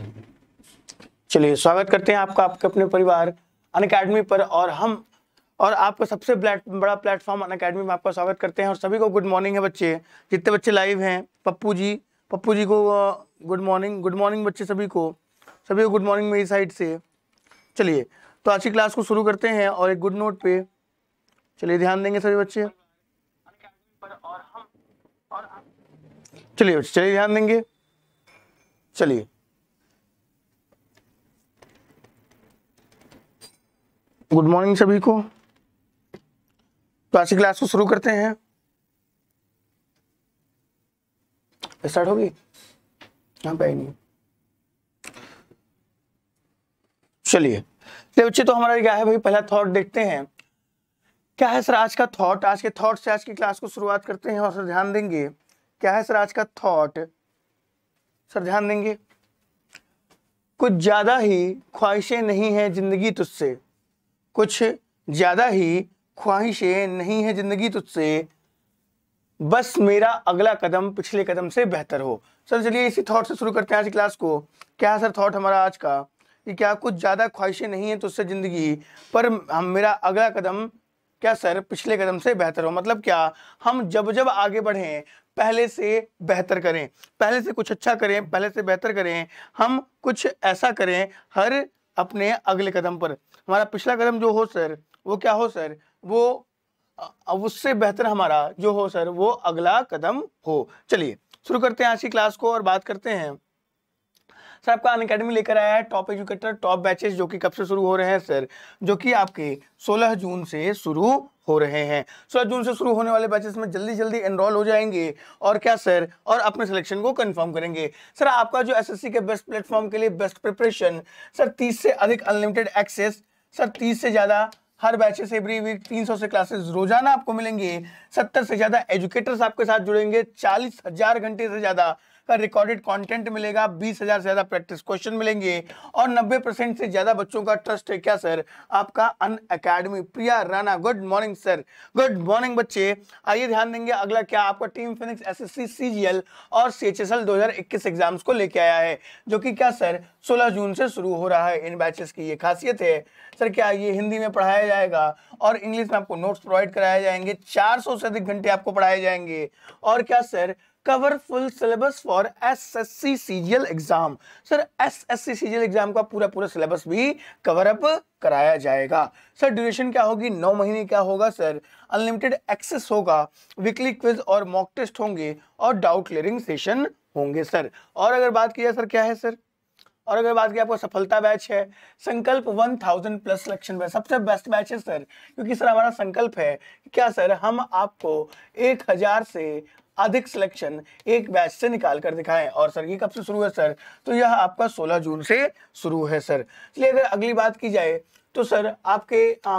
चलिए स्वागत करते हैं आपका आपके अपने परिवार अन अकेडमी पर और हम और आपका सबसे बड़ा प्लेटफॉर्म अन अकेडमी में आपका स्वागत करते हैं और सभी को गुड मॉर्निंग है बच्चे जितने बच्चे लाइव हैं पप्पू जी पप्पू जी को गुड मॉर्निंग गुड मॉर्निंग बच्चे सभी को सभी को गुड मॉर्निंग मेरी साइड से चलिए तो आज की क्लास को शुरू करते हैं और एक गुड नोट पे चलिए ध्यान देंगे सभी बच्चे चलिए चलिए ध्यान देंगे चलिए गुड मॉर्निंग सभी को तो आज की क्लास को शुरू करते हैं स्टार्ट होगी यहाँ पे नहीं चलिए तो बच्चे तो हमारा क्या है भाई पहला थॉट देखते हैं क्या है सर आज का थॉट आज के थॉट से आज की क्लास को शुरुआत करते हैं और सर ध्यान देंगे क्या है सर आज का थॉट सर ध्यान देंगे कुछ ज्यादा ही ख्वाहिशें नहीं है जिंदगी तुझसे कुछ ज़्यादा ही ख्वाहिशें नहीं है ज़िंदगी तुझसे बस मेरा अगला कदम पिछले कदम से बेहतर हो सर चलिए इसी थॉट से शुरू करते हैं आज क्लास को क्या सर थॉट हमारा आज का कि क्या कुछ ज़्यादा ख्वाहिशें नहीं है तुझसे ज़िंदगी पर हम मेरा अगला कदम क्या सर पिछले कदम से बेहतर हो मतलब क्या हम जब जब आगे बढ़ें पहले से बेहतर करें पहले से कुछ अच्छा करें पहले से बेहतर करें हम कुछ ऐसा करें हर अपने अगले कदम पर हमारा पिछला कदम जो हो सर वो क्या हो सर वो उससे बेहतर हमारा जो हो सर वो अगला कदम हो चलिए शुरू करते हैं आज की क्लास को और बात करते हैं सर आपका अन अकेडमी लेकर आया है टॉप एजुकेटर टॉप बैचेस जो कि कब से शुरू हो रहे हैं सर जो कि आपके 16 जून से शुरू हो रहे हैं 16 जून से शुरू होने वाले बैचेस में जल्दी जल्दी एनरोल हो जाएंगे और क्या सर और अपने सिलेक्शन को कंफर्म करेंगे सर आपका जो एसएससी के बेस्ट प्लेटफॉर्म के लिए बेस्ट प्रिपरेशन सर तीस से अधिक अनलिमिटेड एक्सेस सर तीस से ज़्यादा हर बैचेस एवरी वीक 300 से क्लासेस रोजाना आपको मिलेंगे 70 से ज़्यादा एजुकेटर्स आपके साथ जुड़ेंगे चालीस हजार घंटे से ज़्यादा का रिकॉर्डेड कंटेंट मिलेगा बीस हजार से ज़्यादा प्रैक्टिस क्वेश्चन मिलेंगे और नब्बे परसेंट से ज़्यादा बच्चों का ट्रस्ट है क्या सर आपका Unacademy Priya Rana good morning sir good morning बच्चे आइए ध्यान देंगे अगला क्या आपका team Phoenix S S C और सी एच एग्जाम्स को लेके आया है जो की क्या सर सोलह जून से शुरू हो रहा है इन बैचेस की ये खासियत है सर क्या ये हिंदी में पढ़ाया जाएगा और इंग्लिश में आपको नोट्स प्रोवाइड कराए जाएंगे 400 से अधिक घंटे आपको पढ़ाए जाएंगे और क्या sir cover full syllabus for SSC CGL exam sir SSC CGL exam का पूरा पूरा सिलेबस भी कवर अप कराया जाएगा सर ड्यूरेशन क्या होगी नौ महीने क्या होगा सर अनलिमिटेड एक्सेस होगा वीकली क्विज और मॉक टेस्ट होंगे और डाउट क्लियरिंग सेशन होंगे सर और अगर बात की जाए सर क्या है सर और अगर बात की आपको सफलता बैच है संकल्प 1000 प्लस सिलेक्शन बैच सबसे बेस्ट बैच है सर क्योंकि सर हमारा संकल्प है क्या सर हम आपको 1000 से अधिक सिलेक्शन एक बैच से निकाल कर दिखाएं और सर ये कब से शुरू है सर तो यह आपका 16 जून से शुरू है सर इसलिए अगर अगली बात की जाए तो सर आपके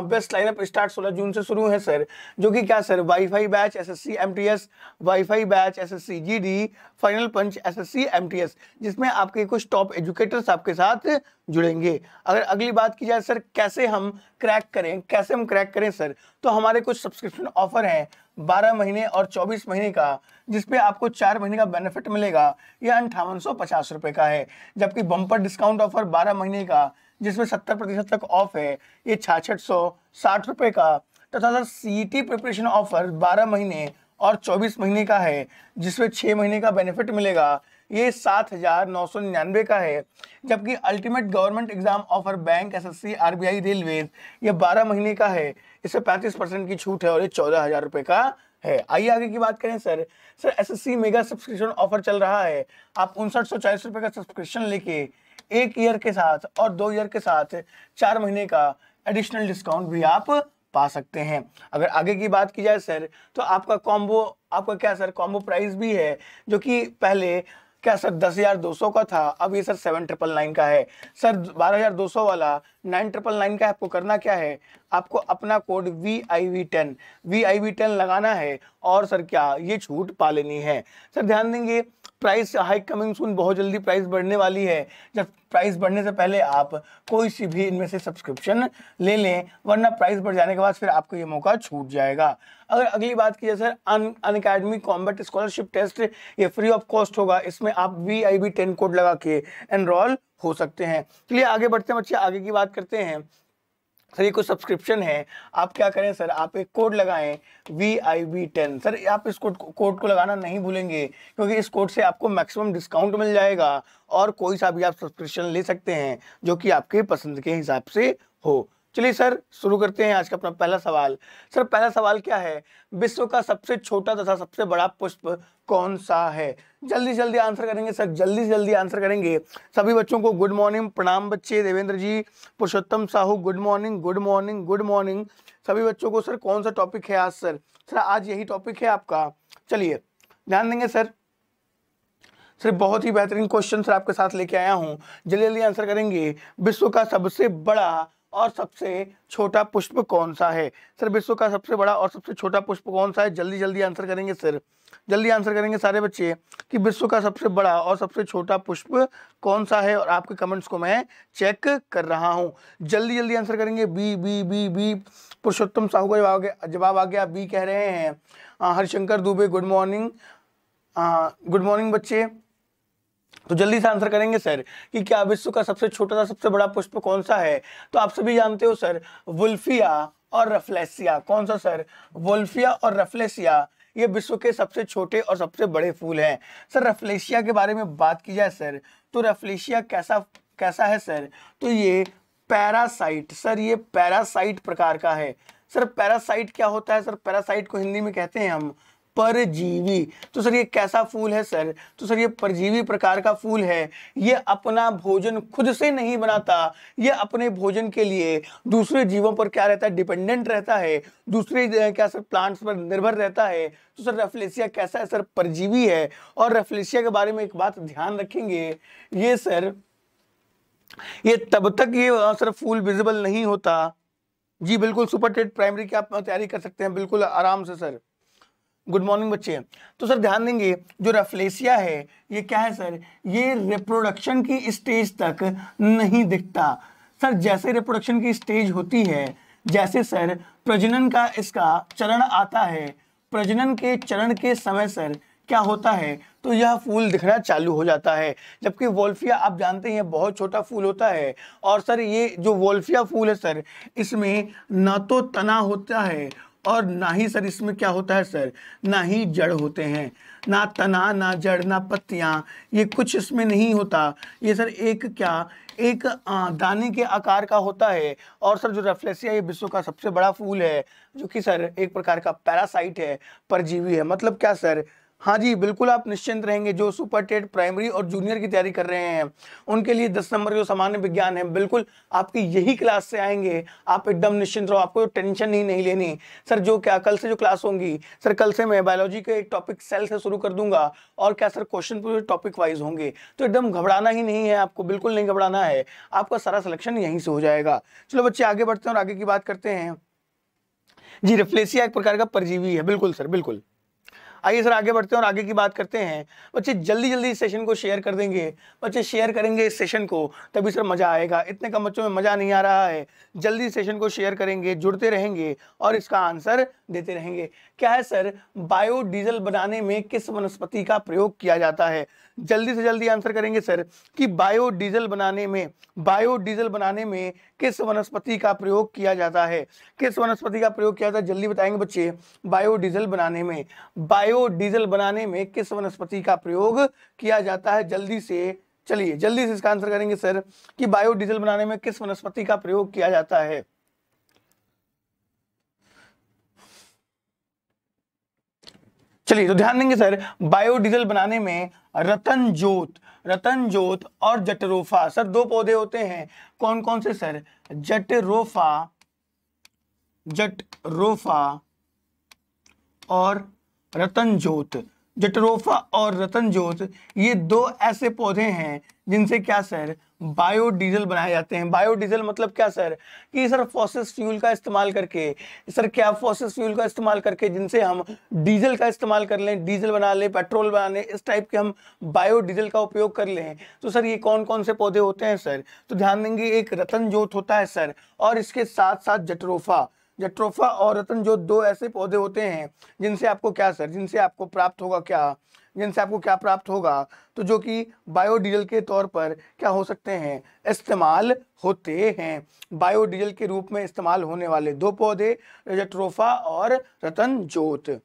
बेस्ट लाइनअप स्टार्ट 16 जून से शुरू है सर जो कि क्या sir wifi batch SSC MTS wifi batch SSC GD final punch SSC MTS जिसमें आपके कुछ टॉप एजुकेटर्स आपके साथ जुड़ेंगे अगर अगली बात की जाए सर कैसे हम क्रैक करें कैसे हम क्रैक करें सर तो हमारे कुछ सब्सक्रिप्शन ऑफर हैं 12 महीने और 24 महीने का जिसपे आपको चार महीने का बेनिफिट मिलेगा यह अंठावन सौ पचास रुपए का है जबकि बम्पर डिस्काउंट ऑफर 12 महीने का जिसमें 70 प्रतिशत तक ऑफ है ये छाछठ सौ साठ रुपये का तथा तो सी टी प्रिपरेशन ऑफर 12 महीने और 24 महीने का है जिसमें छः महीने का बेनिफिट मिलेगा ये सात हज़ार नौ सौ निन्यानवे का है जबकि ultimate government exam offer bank SSC RBI railway ये बारह महीने का है इसमें पैंतीस परसेंट की छूट है और ये चौदह हजार रुपये का है आइए आगे की बात करें sir sir C mega subscription offer चल रहा है आप उनसठ सौ चालीस रुपये का सब्सक्रिप्शन लेके एक ईयर के साथ और दो ईयर के साथ चार महीने का एडिशनल डिस्काउंट भी आप पा सकते हैं अगर आगे की बात की जाए सर तो आपका कॉम्बो आपका क्या सर कॉम्बो प्राइस भी है जो कि पहले क्या सर दस हज़ार दो सौ का था अब ये सर सेवन ट्रिपल नाइन का है सर बारह हज़ार दो सौ वाला नाइन ट्रिपल नाइन का आपको करना क्या है आपको अपना code V I V ten V I V ten लगाना है और सर क्या ये छूट पा लेनी है सर ध्यान देंगे प्राइस हाइक कमिंग सुन बहुत जल्दी प्राइस बढ़ने वाली है जब प्राइस बढ़ने से पहले आप कोई सी भी इनमें से सब्सक्रिप्शन ले लें वरना प्राइस बढ़ जाने के बाद फिर आपको ये मौका छूट जाएगा अगर अगली बात की जाए sir un Unacademy combat scholarship test ये फ्री ऑफ कॉस्ट होगा इसमें आप V I V ten code लगा के एनरोल हो सकते हैं चलिए आगे बढ़ते हैं बच्चे आगे की बात करते हैं सर ये कुछ सब्सक्रिप्शन है आप क्या करें सर आप एक कोड लगाएं V I V ten sir आप इस कोड कोड को लगाना नहीं भूलेंगे क्योंकि इस कोड से आपको मैक्सिमम डिस्काउंट मिल जाएगा और कोई सा भी आप सब्सक्रिप्शन ले सकते हैं जो कि आपके पसंद के हिसाब से हो चलिए सर शुरू करते हैं आज का अपना पहला सवाल सर पहला सवाल क्या है विश्व का सबसे छोटा तथा सबसे बड़ा पुष्प कौन सा है जल्दी जल्दी आंसर करेंगे सर जल्दी जल्दी आंसर करेंगे सभी बच्चों को गुड मॉर्निंग प्रणाम बच्चे Devendra ji Purushottam Sahu good morning good morning good morning सभी बच्चों को सर कौन सा टॉपिक है आज सर सर आज यही टॉपिक है आपका चलिए ध्यान देंगे सर सर बहुत ही बेहतरीन क्वेश्चन सर आपके साथ लेके आया हूँ जल्दी जल्दी आंसर करेंगे विश्व का सबसे बड़ा और सबसे छोटा पुष्प कौन सा है सर विश्व का सबसे बड़ा और सबसे छोटा पुष्प कौन सा है जल्दी जल्दी आंसर करेंगे सर जल्दी आंसर करेंगे सारे बच्चे कि विश्व का सबसे बड़ा और सबसे छोटा पुष्प कौन सा है और आपके कमेंट्स को मैं चेक कर रहा हूँ जल्दी जल्दी आंसर करेंगे B B B B Purushottam Sahu का जवाब आ गया जवाब आ गया बी कह रहे हैं हाँ, Harishankar Dubey good morning good morning बच्चे तो जल्दी से आंसर करेंगे सर कि क्या विश्व का सबसे छोटा सा सबसे बड़ा पुष्प कौन सा है तो आप सभी जानते हो सर वुल्फिया और रफ्लेसिया कौन सा सर वुल्फिया और रफ्लेसिया ये विश्व के सबसे छोटे और सबसे बड़े फूल हैं सर रफ्लेशिया के बारे में बात की जाए सर तो रफ्लेशिया कैसा कैसा है सर तो ये पैरासाइट सर ये पैरासाइट प्रकार का है सर पैरासाइट क्या होता है सर पैरासाइट को हिंदी में कहते हैं हम परजीवी तो सर ये कैसा फूल है सर तो सर ये परजीवी प्रकार का फूल है ये अपना भोजन खुद से नहीं बनाता ये अपने भोजन के लिए दूसरे जीवों पर क्या रहता है डिपेंडेंट रहता है दूसरे क्या सर प्लांट्स पर निर्भर रहता है तो सर रेफलेसिया कैसा है सर परजीवी है और रेफलेसिया के बारे में एक बात ध्यान रखेंगे ये सर ये तब तक ये सर फूल विजिबल नहीं होता जी बिल्कुल सुपर टेट प्राइमरी की आप तैयारी कर सकते हैं बिल्कुल आराम से सर गुड मॉर्निंग बच्चे तो सर ध्यान देंगे जो रेफ्लेसिया है ये क्या है सर ये रिप्रोडक्शन की स्टेज तक नहीं दिखता सर जैसे रिप्रोडक्शन की स्टेज होती है जैसे सर प्रजनन का इसका चरण आता है प्रजनन के चरण के समय सर क्या होता है तो यह फूल दिखना चालू हो जाता है जबकि वोल्फिया आप जानते हैं बहुत छोटा फूल होता है और सर ये जो वोल्फिया फूल है सर इसमें ना तो तना होता है और ना ही सर इसमें क्या होता है सर ना ही जड़ होते हैं ना तना ना जड़ ना पत्तियाँ ये कुछ इसमें नहीं होता ये सर एक क्या एक दाने के आकार का होता है और सर जो रेफ्लेसिया ये विश्व का सबसे बड़ा फूल है जो कि सर एक प्रकार का पैरासाइट है परजीवी है मतलब क्या सर हाँ जी बिल्कुल आप निश्चिंत रहेंगे जो सुपर टेट प्राइमरी और जूनियर की तैयारी कर रहे हैं उनके लिए दस नंबर जो सामान्य विज्ञान है बिल्कुल आपकी यही क्लास से आएंगे आप एकदम निश्चिंत रहो आपको टेंशन ही नहीं लेनी सर जो क्या कल से जो क्लास होंगी सर कल से मैं बायोलॉजी के एक टॉपिक सेल से शुरू कर दूंगा और क्या सर क्वेश्चन टॉपिक वाइज होंगे तो एकदम घबराना ही नहीं है आपको बिल्कुल नहीं घबराना है आपका सारा सिलेक्शन यहीं से हो जाएगा चलो बच्चे आगे बढ़ते हैं और आगे की बात करते हैं जी रिफ्लेसिया एक प्रकार का परजीवी है बिल्कुल सर बिल्कुल आइए सर आगे बढ़ते हैं और आगे की बात करते हैं बच्चे जल्दी जल्दी इस सेशन को शेयर कर देंगे बच्चे शेयर करेंगे इस सेशन को तभी सर मज़ा आएगा इतने कम बच्चों में मज़ा नहीं आ रहा है जल्दी सेशन को शेयर करेंगे जुड़ते रहेंगे और इसका आंसर देते रहेंगे क्या है सर बायोडीजल बनाने में किस वनस्पति का प्रयोग किया जाता है जल्दी से जल्दी आंसर करेंगे सर कि बायोडीजल बनाने में बायोडीजल बनाने में किस वनस्पति का प्रयोग किया जाता है किस वनस्पति का प्रयोग किया जाता है जल्दी बताएंगे बच्चे बायोडीजल बनाने में बायोडीजल बनाने में किस वनस्पति का प्रयोग किया जाता है जल्दी से चलिए जल्दी से इसका आंसर करेंगे सर कि बायोडीजल बनाने में किस वनस्पति का प्रयोग किया जाता है चलिए तो ध्यान देंगे सर बायोडीजल बनाने में रतन जोत रतन जोत और जटरोफा सर दो पौधे होते हैं कौन कौन से सर जटरोफा जटरोफा और रतन जोत जटरोफा और रतनजोत ये दो ऐसे पौधे हैं जिनसे क्या सर बायोडीजल बनाए जाते हैं बायोडीजल मतलब क्या सर कि सर फॉसिस फ्यूल का इस्तेमाल करके सर क्या फॉसिस फ्यूल का इस्तेमाल करके जिनसे हम डीजल का इस्तेमाल कर लें डीजल बना लें पेट्रोल बना लें इस टाइप के हम बायोडीजल का उपयोग कर लें तो सर ये कौन कौन से पौधे होते हैं सर तो ध्यान देंगे एक रतन होता है सर और इसके साथ साथ जटरोफा जट्रोफा और रतन जो दो ऐसे पौधे होते हैं जिनसे आपको क्या सर जिनसे आपको प्राप्त होगा क्या जिनसे आपको क्या प्राप्त होगा तो जो कि बायोडीजल के तौर पर क्या हो सकते हैं इस्तेमाल होते हैं बायोडीजल के रूप में इस्तेमाल होने वाले दो पौधे जट्रोफा और रतन जोत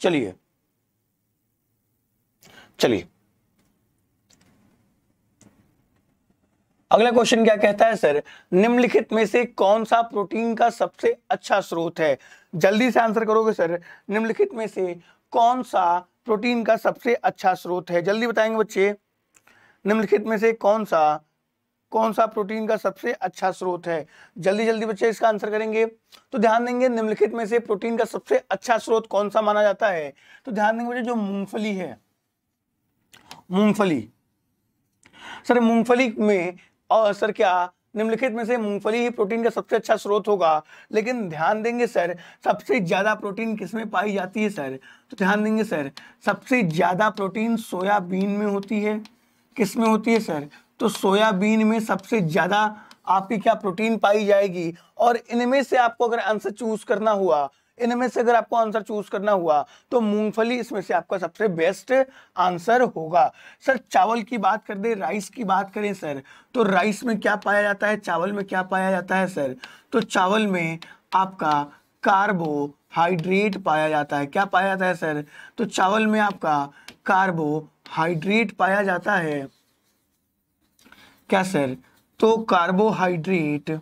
चलिए चलिए अगला क्वेश्चन क्या कहता है सर निम्नलिखित में से कौन सा प्रोटीन का सबसे अच्छा स्रोत है जल्दी से आंसर करोगे सर निम्नलिखित में से कौन सा प्रोटीन का सबसे अच्छा स्रोत है जल्दी बताएंगे बच्चे निम्नलिखित में से कौन सा कौन सा प्रोटीन का सबसे अच्छा स्रोत है जल्दी जल्दी बच्चे इसका आंसर करेंगे तो ध्यान देंगे निम्नलिखित में से प्रोटीन का सबसे अच्छा स्रोत कौन सा माना जाता है तो ध्यान देंगे बच्चे जो मूंगफली है मूंगफली सर मूंगफली में और सर क्या निम्नलिखित में से मूंगफली ही प्रोटीन का सबसे अच्छा स्रोत होगा लेकिन ध्यान देंगे सर सबसे ज़्यादा प्रोटीन किसमें पाई जाती है सर तो ध्यान देंगे सर सबसे ज़्यादा प्रोटीन सोयाबीन में होती है किस में होती है सर तो सोयाबीन में सबसे ज़्यादा आपकी क्या प्रोटीन पाई जाएगी और इनमें से आपको अगर आंसर चूज करना हुआ इनमें से अगर आपको आंसर चूज करना हुआ तो मूंगफली इसमें से आपका सबसे बेस्ट आंसर होगा सर चावल की बात कर दे राइस की बात करें सर तो राइस में क्या पाया जाता है चावल में क्या पाया जाता है सर तो चावल में आपका कार्बोहाइड्रेट पाया जाता है क्या पाया जाता है सर तो चावल में आपका कार्बोहाइड्रेट पाया जाता है क्या सर तो कार्बोहाइड्रेट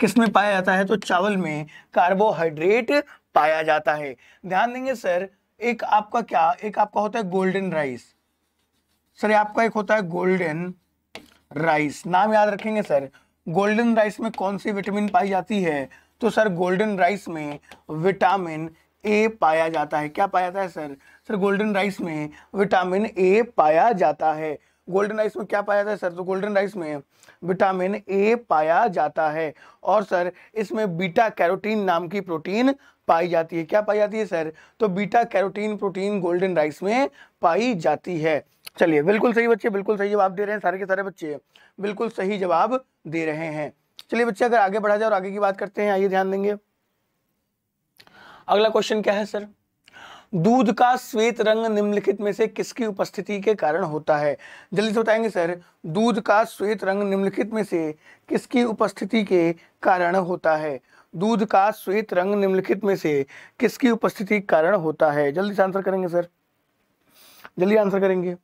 किस में पाया जाता है तो चावल में कार्बोहाइड्रेट पाया जाता है ध्यान देंगे सर एक आपका क्या एक आपका होता है गोल्डन राइस सर आपका एक होता है गोल्डन राइस नाम याद रखेंगे सर गोल्डन राइस में कौन सी विटामिन पाई जाती है तो सर गोल्डन राइस में विटामिन ए पाया जाता है क्या पाया जाता है सर सर गोल्डन राइस में विटामिन ए पाया जाता है गोल्डन राइस में क्या पाया जाता है सर तो गोल्डन राइस में विटामिन ए पाया जाता है और सर इसमें बीटा कैरोटीन नाम की प्रोटीन पाई जाती है क्या पाई जाती है सर तो beta carotene protein golden rice में पाई जाती है चलिए बिल्कुल सही बच्चे बिल्कुल सही जवाब दे रहे हैं सारे के सारे बच्चे बिल्कुल सही जवाब दे रहे हैं चलिए बच्चे अगर आगे बढ़ा जाए और आगे की बात करते हैं आइए ध्यान देंगे अगला क्वेश्चन क्या है सर दूध का श्वेत रंग निम्नलिखित में से किसकी उपस्थिति के कारण होता है जल्दी से बताएंगे सर दूध का श्वेत रंग निम्नलिखित में से किसकी उपस्थिति के कारण होता है दूध का श्वेत रंग निम्नलिखित में से किसकी उपस्थिति के कारण होता है जल्दी से आंसर करेंगे सर जल्दी आंसर करेंगे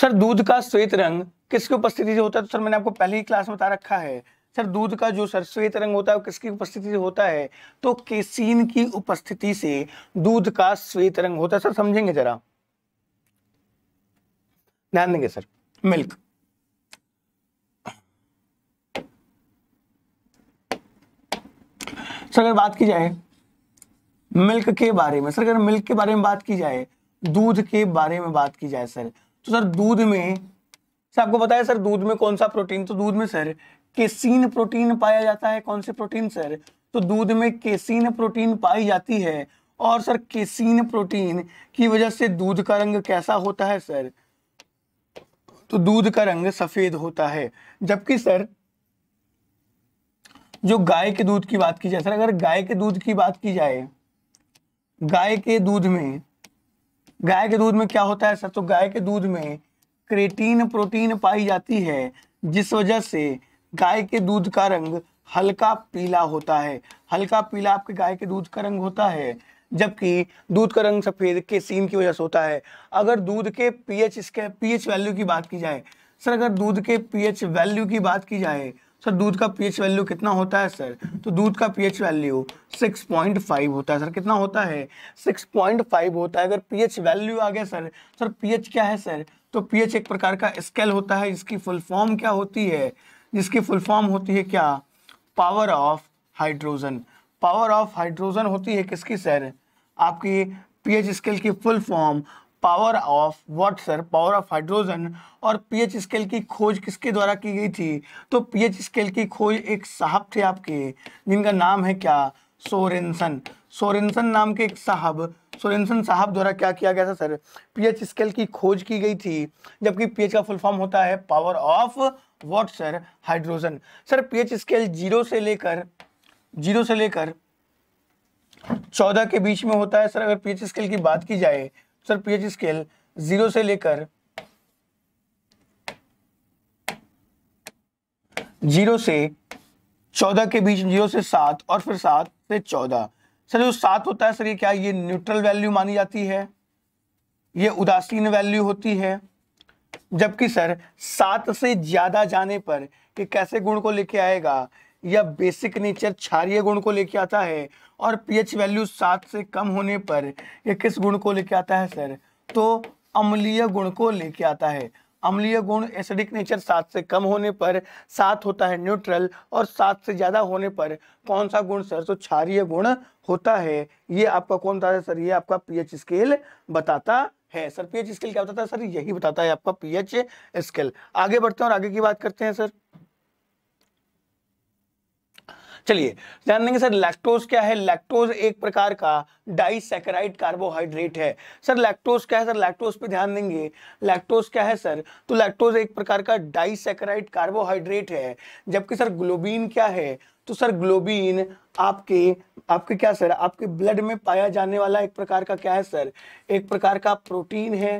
सर दूध का श्वेत रंग किसकी उपस्थिति से होता है तो सर मैंने आपको पहले ही क्लास में बता रखा है सर दूध का जो सर श्वेत रंग होता है वो किसकी उपस्थिति से होता है तो केसीन की उपस्थिति से दूध का श्वेत रंग होता है सर समझेंगे जरा ध्यान देंगे सर मिल्क सर अगर बात की जाए मिल्क के बारे में सर अगर मिल्क के बारे में बात की जाए दूध के बारे में बात की जाए सर तो सर दूध में सर आपको बताया सर दूध में कौन सा प्रोटीन तो दूध में सर केसीन प्रोटीन पाया जाता है कौन से प्रोटीन सर तो दूध में केसीन प्रोटीन पाई जाती है और सर केसीन प्रोटीन की वजह से दूध का रंग कैसा होता है सर तो दूध का रंग सफेद होता है जबकि सर जो गाय के दूध की बात की जाए सर अगर गाय के दूध की बात की जाए गाय के दूध में गाय के दूध में क्या होता है सर तो गाय के दूध में क्रेटीन प्रोटीन पाई जाती है जिस वजह से गाय के दूध का रंग हल्का पीला होता है हल्का पीला आपके गाय के दूध का रंग होता है जबकि दूध का रंग सफ़ेद के सीन की वजह से होता है अगर दूध के पीएच इसके पीएच वैल्यू की बात की जाए सर अगर दूध के पीएच वैल्यू की बात की जाए सर दूध का पीएच वैल्यू कितना होता है सर तो दूध का पीएच वैल्यू 6.5 होता है सर कितना होता है 6.5 होता है अगर पीएच वैल्यू आ गया सर सर पीएच क्या है सर तो पीएच एक प्रकार का स्केल होता है इसकी फुल फॉर्म क्या होती है जिसकी फुल फॉर्म होती है क्या power of hydrogen power of hydrogen होती है किसकी सर आपकी पीएच स्केल की full form power of what sir power of hydrogen और पीएच स्केल की खोज किसके द्वारा की गई थी तो पीएच स्केल की खोज एक साहब थे आपके जिनका नाम है क्या सोरेंसन सोरेंसन नाम के एक साहब सोरेंसन साहब द्वारा क्या किया गया था सर पीएच स्केल की खोज की गई थी जबकि पीएच का फुल फॉर्म होता है power of what sir hydrogen sir pH scale zero से लेकर जीरो से लेकर चौदह के बीच में होता है सर अगर पीएच स्केल की बात की जाए सर पीएच स्केल जीरो से लेकर जीरो से चौदह के बीच जीरो से सात और फिर सात से चौदह सर जो सात होता है सर ये क्या ये न्यूट्रल वैल्यू मानी जाती है ये उदासीन वैल्यू होती है जबकि सर सात से ज्यादा जाने पर कि कैसे गुण को लेके आएगा या बेसिक नेचर क्षारिय गुण को लेके आता है और पीएच वैल्यू सात से कम होने पर यह किस गुण को लेके आता है सर तो अम्लीय गुण को लेके आता है अम्लीय गुण एसिडिक नेचर सात से कम होने पर सात होता है न्यूट्रल और सात से ज़्यादा होने पर कौन सा गुण सर तो क्षारीय गुण होता है ये आपका कौन बताता है सर ये आपका पीएच स्केल बताता है सर पीएच स्केल क्या बताता है सर यही बताता है आपका पीएच स्केल आगे बढ़ते हैं और आगे की बात करते हैं सर चलिए ध्यान देंगे सर लैक्टोज क्या है लैक्टोज एक प्रकार का डाइसेकेराइड कार्बोहाइड्रेट है सर लैक्टोज क्या है सर लैक्टोज पे ध्यान देंगे लैक्टोज क्या है सर तो लैक्टोज एक प्रकार का डाइसेकेराइड कार्बोहाइड्रेट है जबकि सर ग्लोबिन क्या है तो सर ग्लोबिन आपके आपके क्या सर आपके ब्लड में पाया जाने वाला एक प्रकार का क्या है सर एक प्रकार का प्रोटीन है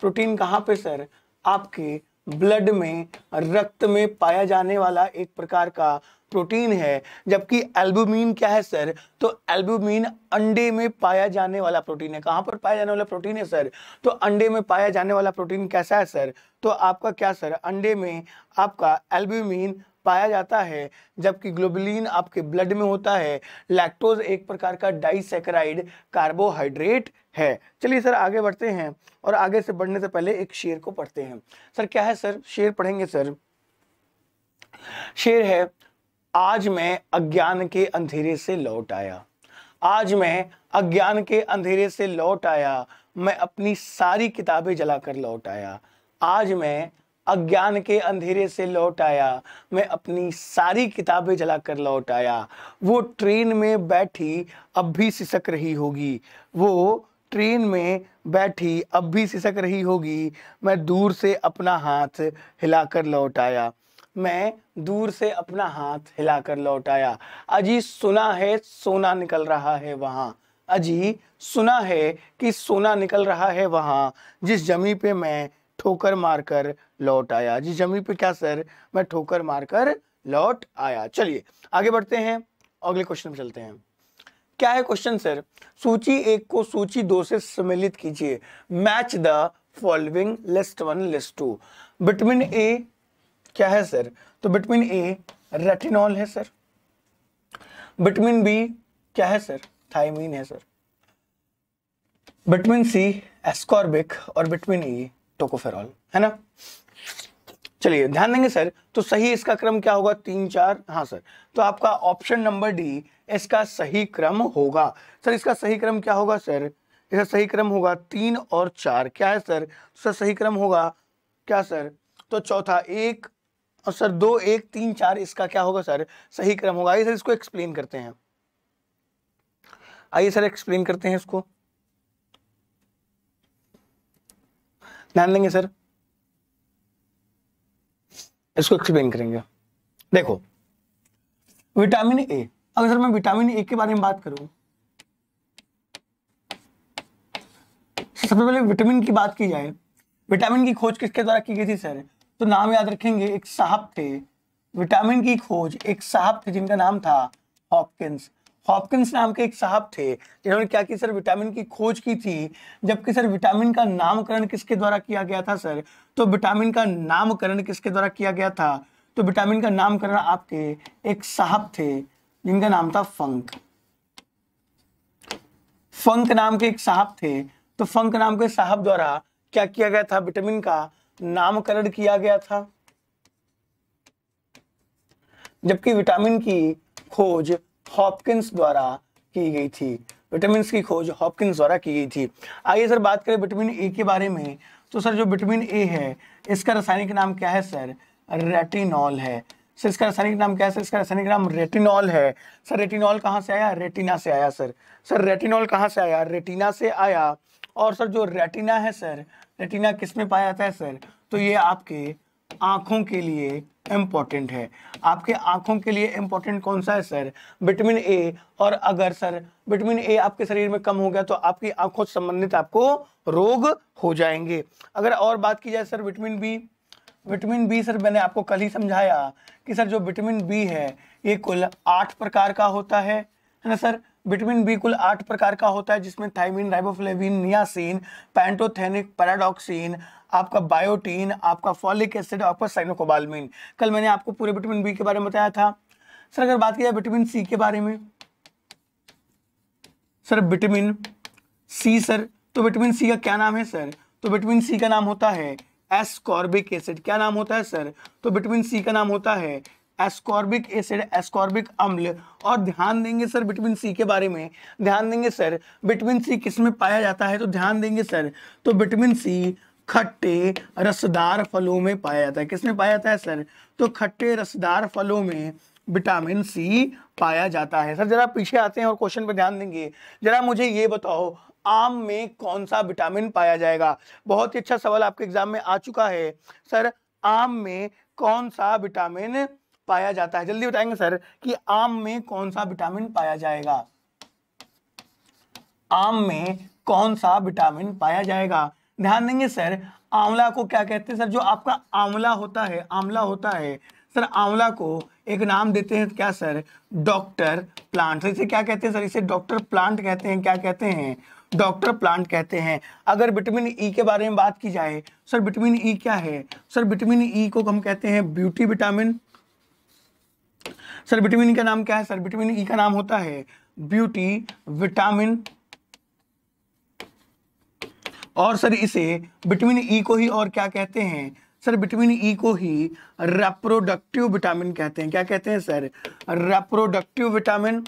प्रोटीन कहाँ पे सर आपके ब्लड में रक्त में पाया जाने वाला एक प्रकार का प्रोटीन है जबकि एल्बुमिन क्या है सर तो एल्बुमिन अंडे में पाया जाने वाला प्रोटीन है कहाँ पर पाया जाने वाला प्रोटीन है सर तो अंडे में पाया जाने वाला प्रोटीन कैसा है सर तो आपका क्या सर अंडे में आपका एल्बुमिन पाया जाता है जबकि ग्लोबुलिन आपके ब्लड में होता है लैक्टोज एक प्रकार का डाइसेक्राइड कार्बोहाइड्रेट है चलिए सर आगे बढ़ते हैं और आगे से बढ़ने से पहले एक शेर को पढ़ते हैं सर क्या है सर शेर पढ़ेंगे सर शेर है आज मैं अज्ञान के अंधेरे से लौट आया आज मैं अज्ञान के अंधेरे से लौट आया मैं अपनी सारी किताबें जलाकर लौट आया आज मैं अज्ञान के अंधेरे से लौट आया मैं अपनी सारी किताबें जलाकर लौट आया वो ट्रेन में बैठी अब भी सिसक रही होगी वो ट्रेन में बैठी अब भी सिसक रही होगी मैं दूर से अपना हाथ हिलाकर लौट आया मैं दूर से अपना हाथ हिलाकर लौट आया अजी सुना है सोना निकल रहा है वहाँ अजी सुना है कि सोना निकल रहा है वहाँ जिस जमी पे मैं ठोकर मारकर लौट आया जी जमी पे क्या सर मैं ठोकर मारकर लौट आया चलिए आगे बढ़ते हैं अगले क्वेश्चन में चलते हैं क्या है क्वेश्चन सर सूची एक को सूची दो से सम्मिलित कीजिए match the following list one list two vitamin A क्या है सर तो विटामिन ए रेटिनॉल है सर विटामिन बी क्या है सर थायमीन है सर विटामिन सी एस्कॉर्बिक और विटामिन ई e, टोकोफेरॉल है ना चलिए ध्यान देंगे सर तो सही इसका क्रम क्या होगा तीन चार हाँ सर तो आपका ऑप्शन नंबर डी इसका सही क्रम होगा सर इसका सही क्रम क्या होगा सर इसका सही क्रम होगा तीन और चार क्या है सर तो सर सही क्रम होगा क्या सर तो चौथा एक और सर दो एक तीन चार इसका क्या होगा सर सही क्रम होगा आइए सर इसको एक्सप्लेन करते हैं आइए सर एक्सप्लेन करते हैं इसको ध्यान देंगे सर इसको एक्सप्लेन करेंगे देखो विटामिन ए अगर सर मैं विटामिन ए के बारे में बात करूं सबसे पहले विटामिन की बात की जाए विटामिन की खोज किसके द्वारा की गई थी सर तो नाम याद रखेंगे एक साहब थे विटामिन की खोज एक साहब थे जिनका नाम था हॉपकिंस हॉपकिंस नाम के एक साहब थे जिन्होंने क्या की सर विटामिन की खोज की थी जबकि सर विटामिन का नामकरण किसके द्वारा किया गया था सर तो विटामिन का नामकरण किसके द्वारा किया गया था तो विटामिन का नामकरण आपके एक साहब थे जिनका नाम था फंक फंक नाम के एक साहब थे तो फंक नाम के साहब द्वारा क्या किया गया था विटामिन का नामकरण किया गया था जबकि विटामिन की खोज हॉपकिंस द्वारा की गई थी विटामिन की खोज हॉपकिंस द्वारा की गई थी आइए सर बात करें विटामिन ए के बारे में तो सर जो विटामिन ए है इसका रासायनिक नाम क्या है सर रेटिनॉल है सर इसका रासायनिक नाम क्या है सर इसका रासायनिक नाम रेटिनॉल है सर रेटिनॉल कहाँ से आया रेटिना से आया सर सर रेटिनॉल कहाँ से आया रेटिना से आया और सर जो रेटिना है सर रेटिना किस में पाया जाता है सर तो ये आपके आंखों के लिए इम्पॉर्टेंट है आपके आंखों के लिए इम्पॉर्टेंट कौन सा है सर विटामिन ए और अगर सर विटामिन ए आपके शरीर में कम हो गया तो आपकी आंखों से संबंधित आपको रोग हो जाएंगे अगर और बात की जाए sir vitamin B vitamin B sir मैंने आपको कल ही समझाया कि सर जो विटामिन बी है ये कुल आठ प्रकार का होता है है ना सर विटामिन बी कुल आठ प्रकार का होता है जिसमें thiamine riboflavin niacin pantothenic pyridoxine आपका बायोटीन आपका फॉलिक एसिड आपका साइनोकोबालमिन कल मैंने आपको पूरे विटामिन बी के बारे में बताया था सर अगर बात की जाए विटामिन सी के बारे में सर विटामिन सी सर तो विटामिन सी का क्या नाम है सर तो विटामिन सी का नाम होता है एस्कॉर्बिक एसिड क्या नाम होता है सर तो विटामिन सी का नाम होता है एस्कॉर्बिक एसिड एस्कॉर्बिक अम्ल और ध्यान देंगे सर विटामिन सी के बारे में ध्यान देंगे सर विटामिन सी किस में पाया जाता है तो ध्यान देंगे सर तो विटामिन सी खट्टे रसदार फलों में पाया जाता है किसमें पाया जाता है सर तो खट्टे रसदार फलों में विटामिन सी पाया जाता है सर जरा पीछे आते हैं और क्वेश्चन पर ध्यान देंगे जरा मुझे ये बताओ आम में कौन सा विटामिन पाया जाएगा बहुत ही अच्छा सवाल आपके एग्जाम में आ चुका है सर आम में कौन सा विटामिन पाया जाता है जल्दी बताएंगे सर कि आम में कौन सा विटामिन पाया जाएगा आम में कौन सा विटामिन पाया जाएगा ध्यान देंगे सर आंवला को क्या कहते हैं सर जो आपका आंवला होता है आंवला होता है सर आंवला को एक नाम देते हैं क्या सर डॉक्टर प्लांट तो इसे क्या कहते हैं सर इसे डॉक्टर प्लांट कहते हैं क्या कहते हैं डॉक्टर प्लांट कहते हैं अगर विटामिन ई e के बारे में बात की जाए सर विटामिन ई e क्या है सर विटामिन ई e को हम कहते हैं beauty vitamin sir vitamin E का नाम क्या है सर विटामिन ई का नाम होता है ब्यूटी विटामिन और सर इसे विटामिन ई e को ही और क्या कहते हैं सर विटामिन ई e को ही रेप्रोडक्टिव विटामिन कहते हैं क्या कहते हैं सर रेप्रोडक्टिव विटामिन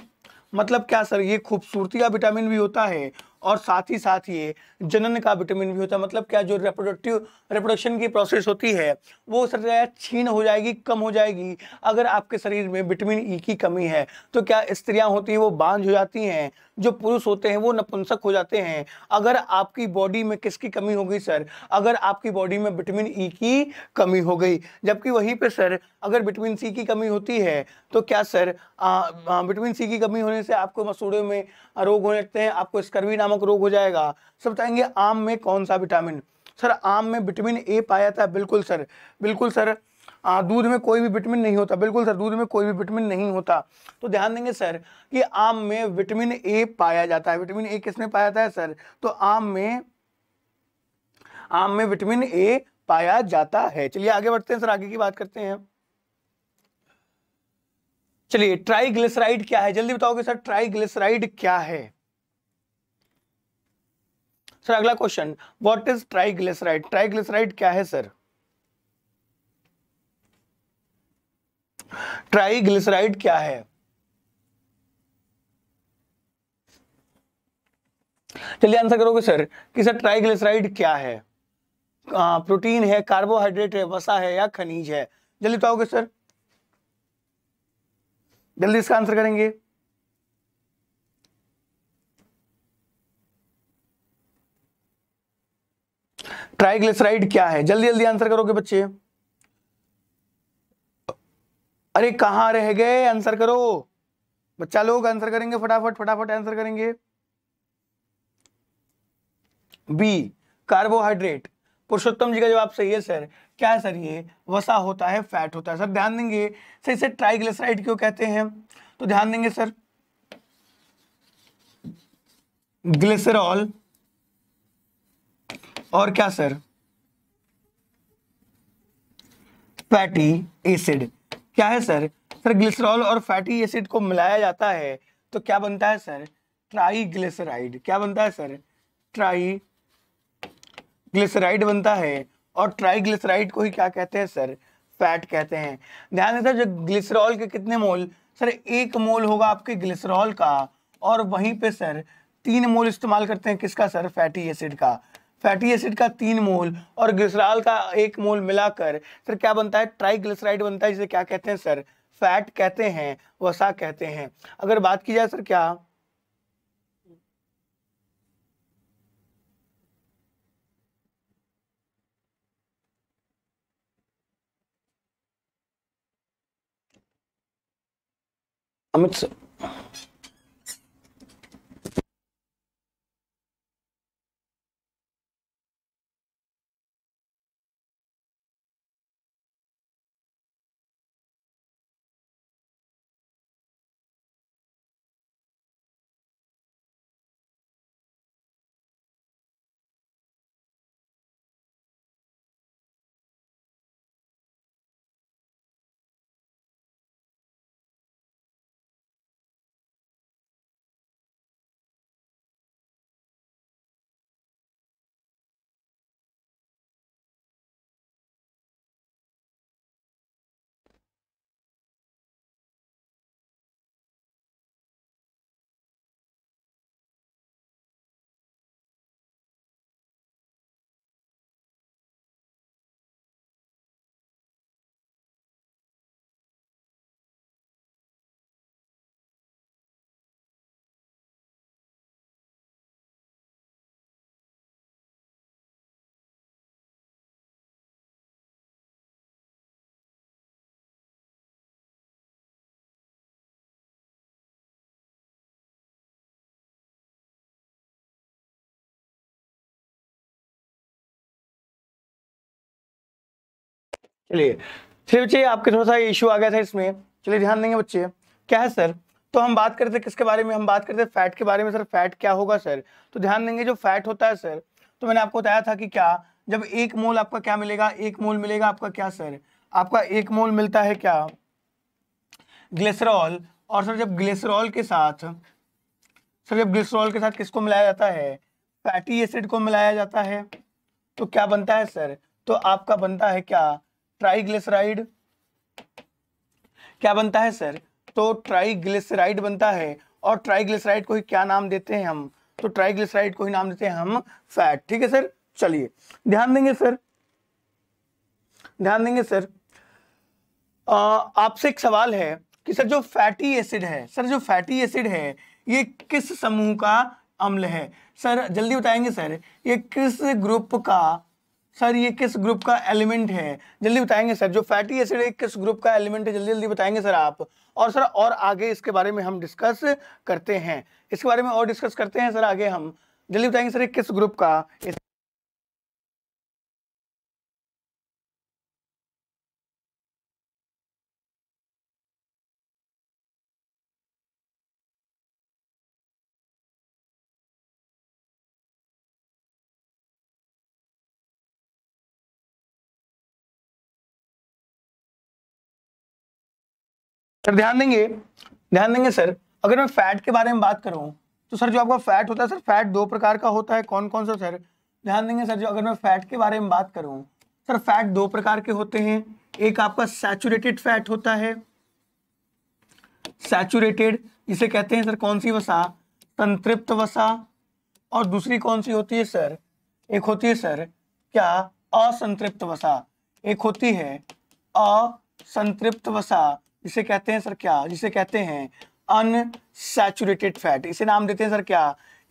मतलब क्या सर ये खूबसूरती का विटामिन भी होता है और साथ ही साथ ये जनन का विटामिन भी होता है मतलब क्या जो रिप्रोडक्टिव रिप्रोडक्शन की प्रोसेस होती है वो सर छीन हो जाएगी कम हो जाएगी अगर आपके शरीर में विटामिन ई e की कमी है तो क्या स्त्रियां होती हैं वो बांझ हो जाती हैं जो पुरुष होते हैं वो नपुंसक हो जाते हैं अगर आपकी बॉडी में किसकी कमी होगी सर अगर आपकी बॉडी में विटामिन ई e की कमी हो गई जबकि वहीं पर सर अगर विटामिन सी की कमी होती है तो क्या सर विटामिन हम्म। सी की कमी होने से आपको मसूड़े में रोग होने लगते हैं आपको स्कर्वी नामक रोग हो जाएगा सर बताएंगे आम में कौन सा विटामिन सर आम में विटामिन ए पाया था बिल्कुल सर बिल्कुल सर दूध में कोई भी विटामिन नहीं होता बिल्कुल सर दूध में कोई भी विटामिन नहीं होता तो ध्यान देंगे सर कि आम में विटामिन ए पाया जाता है विटामिन ए किस में पाया जाता है सर तो आम में आम में विटामिन ए पाया जाता है चलिए आगे बढ़ते हैं सर आगे की बात करते हैं चलिए ट्राइग्लिसराइड क्या है जल्दी बताओगे सर ट्राइग्लिसराइड क्या है सर अगला question what is triglyceride triglyceride क्या है सर ट्राइग्लिसराइड क्या है चलिए आंसर करोगे सर कि सर ट्राइग्लिसराइड क्या है आ, हाँ, प्रोटीन है कार्बोहाइड्रेट है वसा है या खनिज है जल्दी बताओगे सर जल्दी इसका आंसर करेंगे ट्राइग्लिसराइड क्या है जल्दी जल्दी आंसर करोगे बच्चे अरे कहां रह गए आंसर करो बच्चा लोग आंसर करेंगे फटाफट फटाफट आंसर करेंगे बी कार्बोहाइड्रेट पुरुषोत्तम जी का जवाब सही है सर क्या है सर ये वसा होता है फैट होता है सर ध्यान देंगे सर इसे ट्राइग्लिसराइड क्यों कहते हैं तो ध्यान देंगे सर ग्लिसरॉल और क्या सर फैटी एसिड क्या है सर सर ग्लिसरॉल और फैटी एसिड को मिलाया जाता है तो क्या बनता है सर ट्राइग्लिसराइड क्या बनता है सर ट्राई ग्लिसराइड बनता है और ट्राइग्लिसराइड को ही क्या कहते हैं सर फैट कहते हैं ध्यान देता सर जो ग्लिसरॉल के कितने मोल सर एक मोल होगा आपके ग्लिसरॉल का और वहीं पे सर तीन मोल इस्तेमाल करते हैं किसका सर फैटी एसिड का फैटी एसिड का तीन मोल और ग्लिसरॉल का एक मोल मिलाकर सर क्या बनता है ट्राइग्लिसराइड बनता है जिसे क्या कहते हैं सर फैट कहते हैं वसा कहते हैं अगर बात की जाए सर क्या अमित चलिए चलिए बच्चे आपके थोड़ा सा इशू आ गया था इसमें चलिए ध्यान देंगे बच्चे क्या है सर तो हम बात करते किसके बारे में हम बात करते हैं फैट के बारे में सर फैट क्या होगा सर तो ध्यान देंगे जो फैट होता है सर तो मैंने आपको बताया था कि क्या जब एक मोल आपका क्या मिलेगा एक मोल मिलेगा आपका क्या सर आपका एक मोल मिलता है क्या ग्लेसरॉल और सर जब ग्लेसरॉल के साथ सर जब ग्लेसरॉल के साथ किसको मिलाया जाता है फैटी एसिड को मिलाया जाता है तो क्या बनता है सर तो आपका बनता है क्या ट्राइग्लिसराइड क्या बनता है सर तो ट्राइग्लिसराइड बनता है और ट्राइग्लिसराइड को ही क्या नाम देते हैं हम तो ट्राइग्लिसराइड को ही नाम देते हैं हम फैट ठीक है सर चलिए ध्यान देंगे सर ध्यान देंगे सर आपसे एक सवाल है कि सर जो फैटी एसिड है सर जो फैटी एसिड है ये किस समूह का अम्ल है सर जल्दी बताएंगे सर ये किस ग्रुप का सर ये किस ग्रुप का एलिमेंट है जल्दी बताएंगे सर जो फैटी एसिड है किस ग्रुप का एलिमेंट है जल्दी जल्दी बताएंगे सर आप और सर और आगे इसके बारे में हम डिस्कस करते हैं इसके बारे में और डिस्कस करते हैं सर आगे हम जल्दी बताएंगे सर ये किस ग्रुप का इस सर ध्यान देंगे ध्यान देंगे सर अगर मैं फैट के बारे में बात करूं तो सर जो आपका फैट होता है सर फैट दो प्रकार का होता है कौन कौन सा सर ध्यान देंगे सर जो अगर मैं फैट के बारे में बात करूं सर फैट दो प्रकार के होते हैं एक आपका सैचुरेटेड फैट होता है सैचुरेटेड इसे कहते हैं सर कौन सी वसा संतृप्त वसा और दूसरी कौन सी होती है सर एक होती है सर क्या असंतृप्त वसा एक होती है असंतृप्त वसा जिसे कहते हैं सर क्या जिसे कहते हैं अनसेचुरेटेड फैट इसे नाम देते हैं सर क्या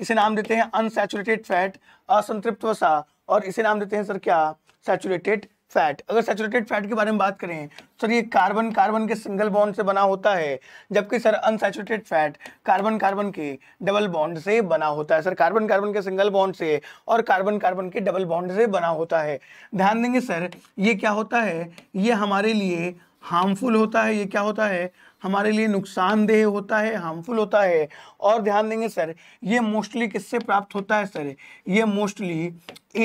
इसे नाम देते हैं अनसेचुरेटेड फैट असंतृप्त वसा और इसे नाम देते हैं सर क्या सैचुरेटेड फैट अगर सेचुरेटेड फैट के बारे में बात करें सर ये कार्बन कार्बन के सिंगल बॉन्ड से बना होता है जबकि sir unsaturated fat carbon carbon के डबल बॉन्ड से बना होता है सर कार्बन कार्बन के सिंगल बॉन्ड से और कार्बन कार्बन के डबल बॉन्ड से बना होता है ध्यान देंगे सर ये क्या होता है ये हमारे लिए हार्मफुल होता है ये क्या होता है हमारे लिए नुकसानदेह होता है हार्मफुल होता है और ध्यान देंगे सर ये मोस्टली किससे प्राप्त होता है सर ये मोस्टली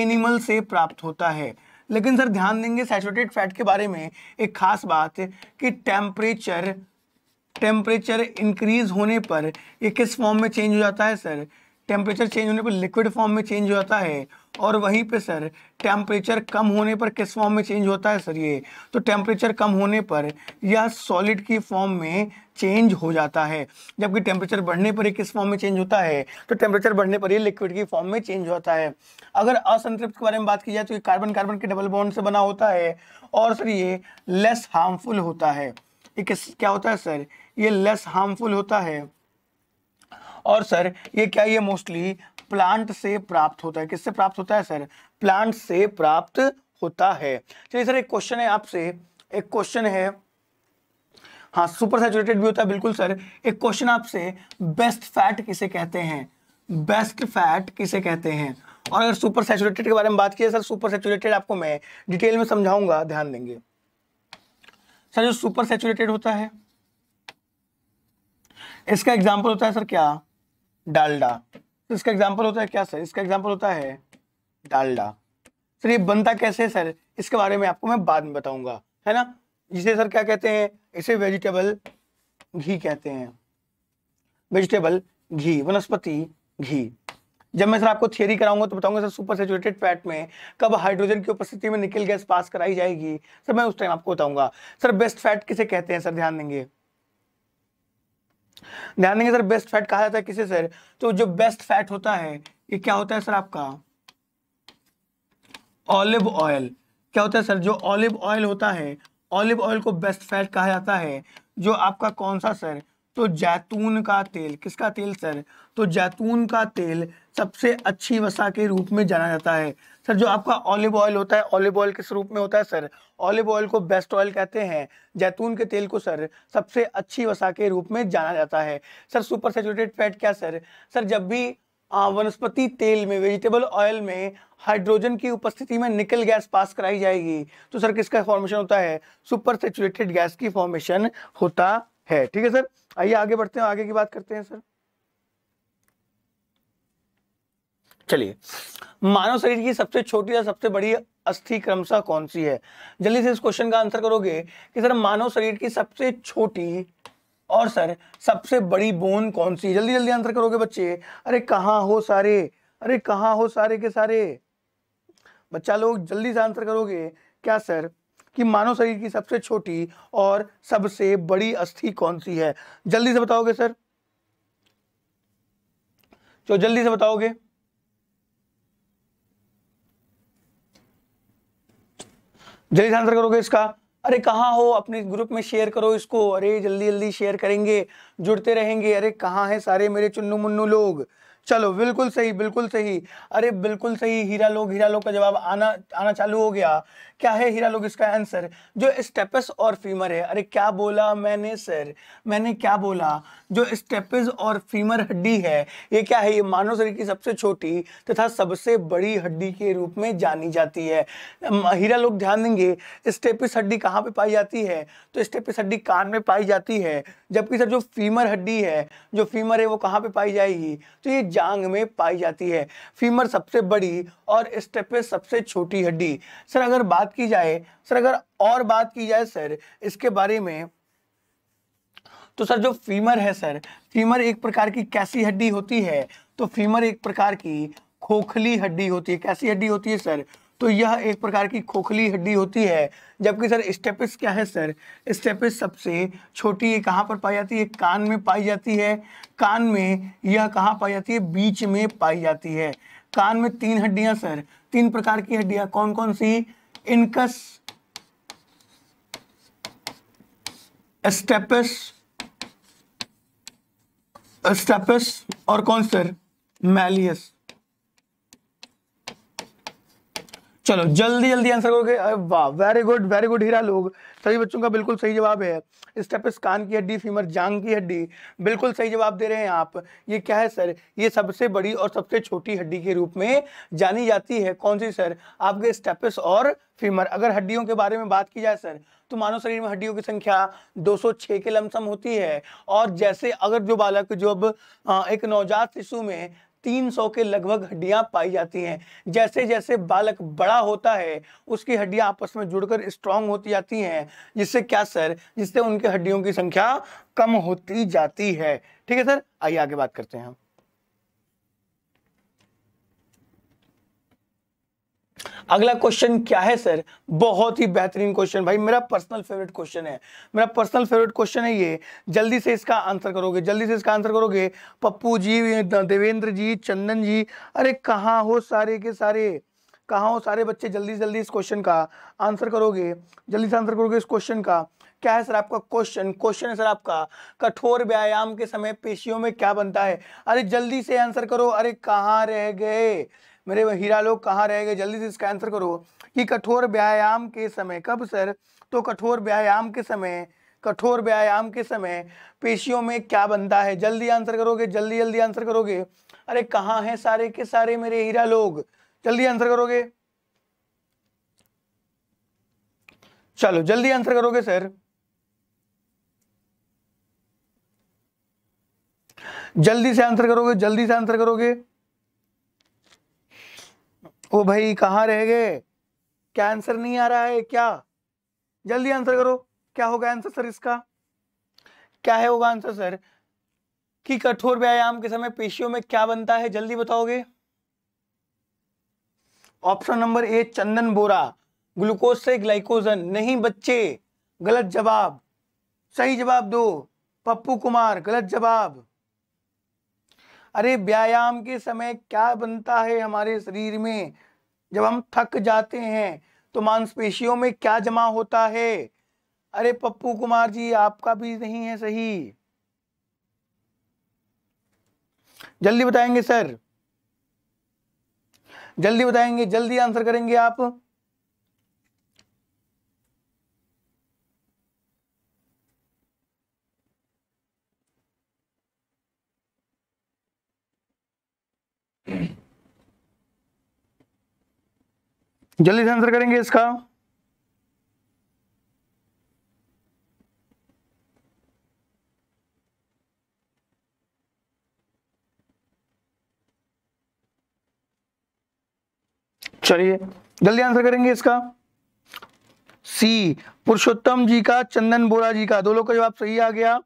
एनिमल से प्राप्त होता है लेकिन सर ध्यान देंगे सैचुरेटेड फैट के बारे में एक खास बात कि टेम्परेचर टेम्परेचर इंक्रीज होने पर ये किस फॉर्म में चेंज हो जाता है सर टेम्परेचर चेंज होने पर लिक्विड फॉर्म में चेंज हो जाता है और वहीं पे सर टेम्परेचर कम होने पर किस फॉर्म में चेंज होता है सर ये तो टेम्परेचर कम होने पर यह सॉलिड की फॉर्म में चेंज हो जाता है जबकि टेम्परेचर बढ़ने पर ये किस फॉर्म में चेंज होता है तो टेम्परेचर बढ़ने पर ये लिक्विड की फॉर्म में चेंज होता है अगर असंतृप्त के बारे में बात की जाए तो ये कार्बन कार्बन के डबल बॉन्ड से बना होता है और सर ये लेस हार्मफुल होता है ये किस क्या होता है सर ये लेस हार्मफुल होता है और सर ये क्या ये मोस्टली प्लांट से प्राप्त होता है किससे प्राप्त होता है सर प्लांट से प्राप्त होता है चलिए सर एक क्वेश्चन है आपसे एक क्वेश्चन है हाँ सुपर सैचुरेटेड भी होता है बिल्कुल सर एक क्वेश्चन आपसे बेस्ट फैट किसे कहते हैं बेस्ट फैट किसे कहते हैं और अगर सुपर सैचुरेटेड के बारे में बात की सर सुपर सैचुरेटेड आपको मैं डिटेल में समझाऊंगा ध्यान देंगे सर जो सुपर सैचुरेटेड होता है इसका एग्जाम्पल होता है सर क्या डालडा तो इसका एग्जाम्पल होता है क्या सर इसका एग्जाम्पल होता है डालडा सर ये बनता कैसे है सर इसके बारे में आपको मैं बाद में बताऊंगा है ना जिसे सर क्या कहते हैं इसे वेजिटेबल घी कहते हैं वेजिटेबल घी वनस्पति घी जब मैं सर आपको थियरी कराऊंगा तो बताऊंगा सर सुपर सेचुरेटेड फैट में कब हाइड्रोजन की उपस्थिति में निकल गैस पास कराई जाएगी सर मैं उस टाइम आपको बताऊंगा सर बेस्ट फैट किसे कहते हैं सर ध्यान देंगे ध्यान देंगे सर बेस्ट फैट कहा जाता है किसे सर तो जो बेस्ट फैट होता है ये क्या होता है सर आपका ऑलिव ऑयल क्या होता है सर जो ऑलिव ऑयल होता है ऑलिव ऑयल को बेस्ट फैट कहा जाता है जो आपका कौन सा सर तो जैतून का तेल किसका तेल सर तो जैतून का तेल सबसे अच्छी वसा के रूप में जाना जाता है सर जो आपका ऑलिव ऑयल होता है ऑलिव ऑयल किस रूप में होता है सर ऑलिव ऑयल को बेस्ट ऑयल कहते हैं जैतून के तेल को सर सबसे अच्छी वसा के रूप में जाना जाता है सर सुपर सेचुरेटेड फैट क्या सर सर जब भी वनस्पति तेल में वेजिटेबल ऑयल में हाइड्रोजन की उपस्थिति में निकल गैस पास कराई जाएगी तो सर किसका फॉर्मेशन होता है सुपर सेचुरेटेड गैस की फॉर्मेशन होता है ठीक है सर आइए आगे बढ़ते हैं आगे की बात करते हैं सर चलिए मानव शरीर की सबसे छोटी या सबसे बड़ी अस्थि क्रमशः कौन सी है जल्दी से इस क्वेश्चन का आंसर करोगे कि सर मानव शरीर की सबसे छोटी और सर सबसे बड़ी बोन कौन सी जल्दी जल्दी आंसर करोगे बच्चे अरे कहाँ हो सारे अरे कहाँ हो सारे के सारे बच्चा लोग जल्दी से आंसर करोगे क्या सर कि मानव शरीर की सबसे छोटी और सबसे बड़ी अस्थि कौन सी है जल्दी से बताओगे सर तो जल्दी से बताओगे जल्दी आंसर करोगे इसका अरे कहाँ हो अपने ग्रुप में शेयर करो इसको अरे जल्दी जल्दी शेयर करेंगे जुड़ते रहेंगे अरे कहाँ है सारे मेरे चुन्नू मुन्नू लोग चलो बिल्कुल सही बिल्कुल सही अरे बिल्कुल सही हीरा लोग हीरा लोग का जवाब आना आना चालू हो गया क्या है हीरा लोग इसका आंसर जो स्टेपस और फीमर है अरे क्या बोला मैंने सर मैंने क्या बोला जो स्टेपिस और फीमर हड्डी है ये क्या है ये मानव शरीर की सबसे छोटी तथा सबसे बड़ी हड्डी के रूप में जानी जाती है हीरा लोग ध्यान देंगे स्टेपिस हड्डी कहाँ पे पाई जाती है तो स्टेपिस हड्डी कान में पाई जाती है जबकि सर जो फीमर हड्डी है जो फीमर है वो कहाँ पे पाई जाएगी तो ये जांग में पाई जाती है फीमर सबसे बड़ी और स्टेपे सबसे छोटी हड्डी सर अगर बात की जाए सर अगर और बात की जाए सर इसके बारे में तो सर जो फीमर है सर फीमर एक प्रकार की कैसी हड्डी होती है तो फीमर एक प्रकार की खोखली हड्डी होती है कैसी हड्डी होती है सर तो यह एक प्रकार की खोखली हड्डी होती है जबकि सर स्टेपिस क्या है सर स्टेपिस सबसे छोटी ये कहाँ पर पाई जाती है कान में पाई जाती है कान में यह कहाँ पाई जाती है बीच में पाई जाती है कान में तीन हड्डियां सर तीन प्रकार की हड्डियां कौन कौन सी इनकस स्टेपिस स्टेपिस और कौन सर मैलियस चलो जल्दी जल्दी आंसर करोगे वाह वेरी गुड वेरी गुड हीरा लोग सभी बच्चों का बिल्कुल सही जवाब है इस कान की हड्डी फीमर जांग की हड्डी बिल्कुल सही जवाब दे रहे हैं आप ये क्या है सर ये सबसे बड़ी और सबसे छोटी हड्डी के रूप में जानी जाती है कौन सी सर आपके स्टेपिस और फीमर अगर हड्डियों के बारे में बात की जाए सर तो मानव शरीर में हड्डियों की संख्या 206 के लमसम होती है और जैसे अगर जो बालक जो अब एक नवजात शिशु में 300 के लगभग हड्डियां पाई जाती हैं जैसे जैसे बालक बड़ा होता है उसकी हड्डियां आपस में जुड़कर स्ट्रांग होती जाती हैं जिससे क्या सर जिससे उनके हड्डियों की संख्या कम होती जाती है ठीक है सर आइए आगे बात करते हैं हम अगला क्वेश्चन क्या है सर बहुत ही बेहतरीन क्वेश्चन भाई मेरा पर्सनल फेवरेट क्वेश्चन है मेरा पर्सनल फेवरेट क्वेश्चन है ये जल्दी से इसका आंसर करोगे जल्दी से इसका आंसर करोगे पप्पू जी देवेंद्र जी चंदन जी अरे कहाँ हो सारे के सारे कहाँ हो सारे बच्चे जल्दी से जल्दी इस क्वेश्चन का आंसर करोगे जल्दी से आंसर करोगे इस क्वेश्चन का क्या है सर आपका क्वेश्चन क्वेश्चन है सर आपका कठोर व्यायाम के समय पेशियों में क्या बनता है अरे जल्दी से आंसर करो अरे कहाँ रह गए मेरे हीरा लोग कहाँ रह गए जल्दी से इसका आंसर करो कि कठोर व्यायाम के समय कब सर तो कठोर व्यायाम के समय कठोर व्यायाम के समय पेशियों में क्या बनता है जल्दी आंसर करोगे जल्दी जल्दी आंसर करोगे अरे कहाँ हैं सारे के सारे मेरे हीरा लोग जल्दी आंसर करोगे चलो जल्दी आंसर करोगे सर जल्दी से आंसर करोगे जल्दी से आंसर करोगे ओ भाई कहाँ रह गए क्या आंसर नहीं आ रहा है क्या जल्दी आंसर करो क्या होगा आंसर सर इसका क्या है होगा आंसर सर कि कठोर व्यायाम के समय पेशियों में क्या बनता है जल्दी बताओगे option number A Chandan Bora glucose से ग्लाइकोजन नहीं बच्चे गलत जवाब सही जवाब दो पप्पू कुमार गलत जवाब अरे व्यायाम के समय क्या बनता है हमारे शरीर में जब हम थक जाते हैं तो मांसपेशियों में क्या जमा होता है अरे पप्पू कुमार जी आपका भी नहीं है सही जल्दी बताएंगे सर जल्दी बताएंगे जल्दी आंसर करेंगे आप जल्दी से आंसर करेंगे इसका चलिए जल्दी आंसर करेंगे इसका सी पुरुषोत्तम जी का चंदन बोरा जी का दोनों का जवाब सही आ गया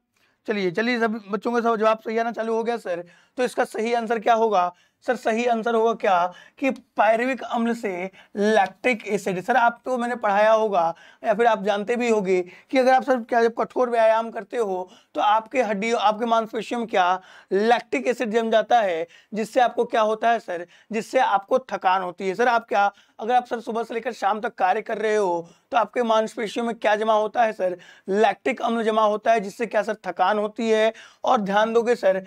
चलिए चलिए सब बच्चों का सब जवाब सही आना चालू हो गया सर तो इसका सही आंसर क्या होगा सर सही आंसर होगा क्या कि पायरविक अम्ल से लैक्टिक एसिड सर आप तो मैंने पढ़ाया होगा या फिर आप जानते भी होंगे कि अगर आप सर क्या जब कठोर व्यायाम करते हो तो आपके हड्डियों आपके मांसपेशियों में क्या लैक्टिक एसिड जम जाता है जिससे आपको क्या होता है सर जिससे आपको थकान होती है सर आप क्या अगर आप सर सुबह से लेकर शाम तक कार्य कर रहे हो तो आपके मांसपेशियों में क्या जमा होता है सर लैक्टिक अम्ल जमा होता है जिससे क्या सर थकान होती है और ध्यान दोगे सर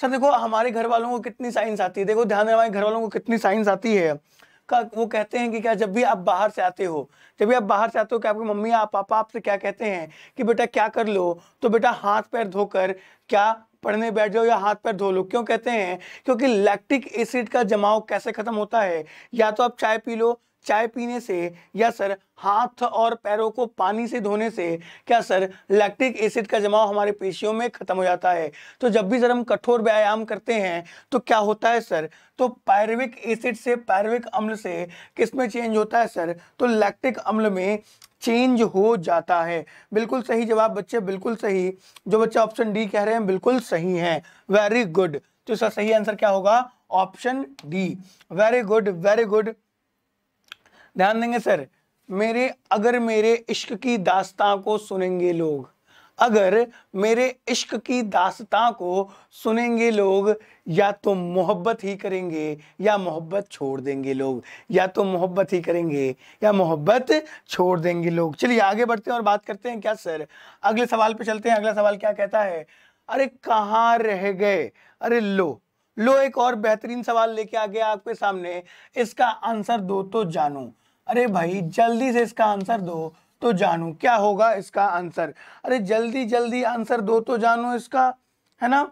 सर देखो हमारे घर वालों को कितनी साइंस आती है देखो ध्यान हमारे घर वालों को कितनी साइंस आती है का वो कहते हैं कि क्या जब भी आप बाहर से आते हो जब भी आप बाहर से आते हो कि आपकी मम्मी आप पापा आपसे क्या कहते हैं कि बेटा क्या कर लो तो बेटा हाथ पैर धोकर क्या पढ़ने बैठ जाओ या हाथ पैर धो लो क्यों कहते हैं क्योंकि लैक्टिक एसिड का जमाव कैसे ख़त्म होता है या तो आप चाय पी लो चाय पीने से या सर हाथ और पैरों को पानी से धोने से क्या सर लैक्टिक एसिड का जमाव हमारे पेशियों में ख़त्म हो जाता है तो जब भी सर हम कठोर व्यायाम करते हैं तो क्या होता है सर तो पैरविक एसिड से पैरविक अम्ल से किस में चेंज होता है सर तो लैक्टिक अम्ल में चेंज हो जाता है बिल्कुल सही जवाब बच्चे बिल्कुल सही जो बच्चे ऑप्शन डी कह रहे हैं बिल्कुल सही हैं वेरी गुड तो इसका सही आंसर क्या होगा option D very good very good ध्यान देंगे सर मेरे अगर मेरे इश्क की दास्तां को सुनेंगे लोग अगर मेरे इश्क की दास्तां को सुनेंगे लोग या तो मोहब्बत ही करेंगे या मोहब्बत छोड़ देंगे लोग या तो मोहब्बत ही करेंगे या मोहब्बत छोड़ देंगे लोग चलिए आगे बढ़ते हैं और बात करते हैं क्या सर अगले सवाल पे चलते हैं अगला सवाल क्या कहता है अरे कहाँ रह गए अरे लो लो एक और बेहतरीन सवाल लेके आ गया आपके सामने इसका आंसर दो तो जानू अरे भाई जल्दी से इसका आंसर दो तो जानू क्या होगा इसका आंसर अरे जल्दी जल्दी आंसर दो तो जानू इसका है ना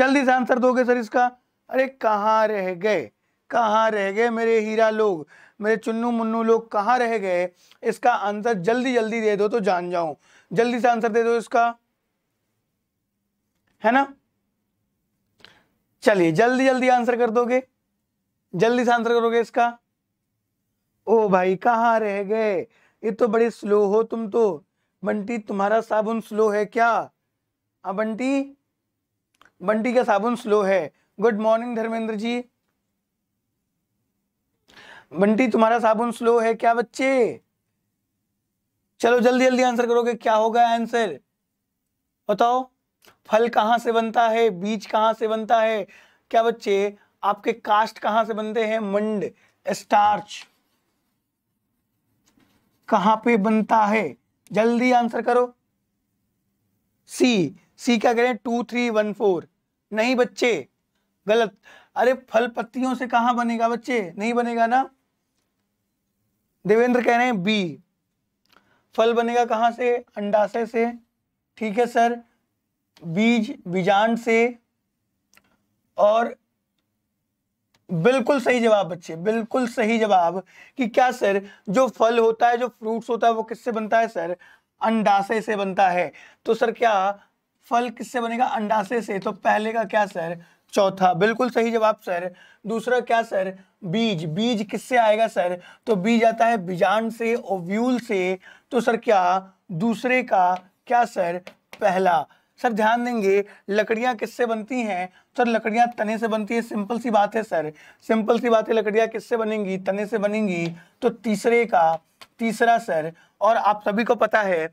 जल्दी से आंसर दोगे सर इसका अरे कहाँ रह गए कहाँ रह गए मेरे हीरा लोग मेरे चुन्नू मुन्नू लोग कहाँ रह गए इसका आंसर जल्दी जल्दी दे दो तो जान जाऊं जल्दी से आंसर दे दो इसका है ना चलिए जल्दी जल्दी आंसर कर दोगे जल्दी से आंसर करोगे इसका ओ भाई कहाँ रह गए ये तो बड़े स्लो हो तुम तो बंटी तुम्हारा साबुन स्लो है क्या हाँ बंटी बंटी का साबुन स्लो है गुड मॉर्निंग धर्मेंद्र जी बंटी तुम्हारा साबुन स्लो है क्या बच्चे चलो जल्दी जल्दी आंसर करोगे क्या होगा आंसर बताओ फल कहाँ से बनता है बीज कहाँ से बनता है क्या बच्चे आपके कास्ट कहाँ से बनते हैं मंड स्टार्च कहां पे बनता है जल्दी आंसर करो सी सी क्या करें टू थ्री वन फोर नहीं बच्चे गलत अरे फल पत्तियों से कहां बनेगा बच्चे नहीं बनेगा ना देवेंद्र कह रहे हैं बी फल बनेगा कहाँ से अंडाशय से ठीक है सर बीज बीजांड से और बिल्कुल सही जवाब बच्चे बिल्कुल सही जवाब कि क्या सर जो फल होता है जो फ्रूट्स होता है वो किससे बनता है सर अंडाशय से बनता है तो सर क्या फल किससे बनेगा अंडाशय से तो पहले का क्या सर चौथा बिल्कुल सही जवाब सर दूसरा क्या सर बीज बीज किससे आएगा सर तो बीज आता है बीजान से ओव्यूल से तो सर क्या दूसरे का क्या सर पहला सर ध्यान देंगे लकड़ियाँ किससे बनती हैं सर लकड़ियाँ तने से बनती है सिंपल सी बात है सर सिंपल सी बात है लकड़ियाँ किससे बनेंगी तने से बनेंगी तो तीसरे का तीसरा सर और आप सभी को पता है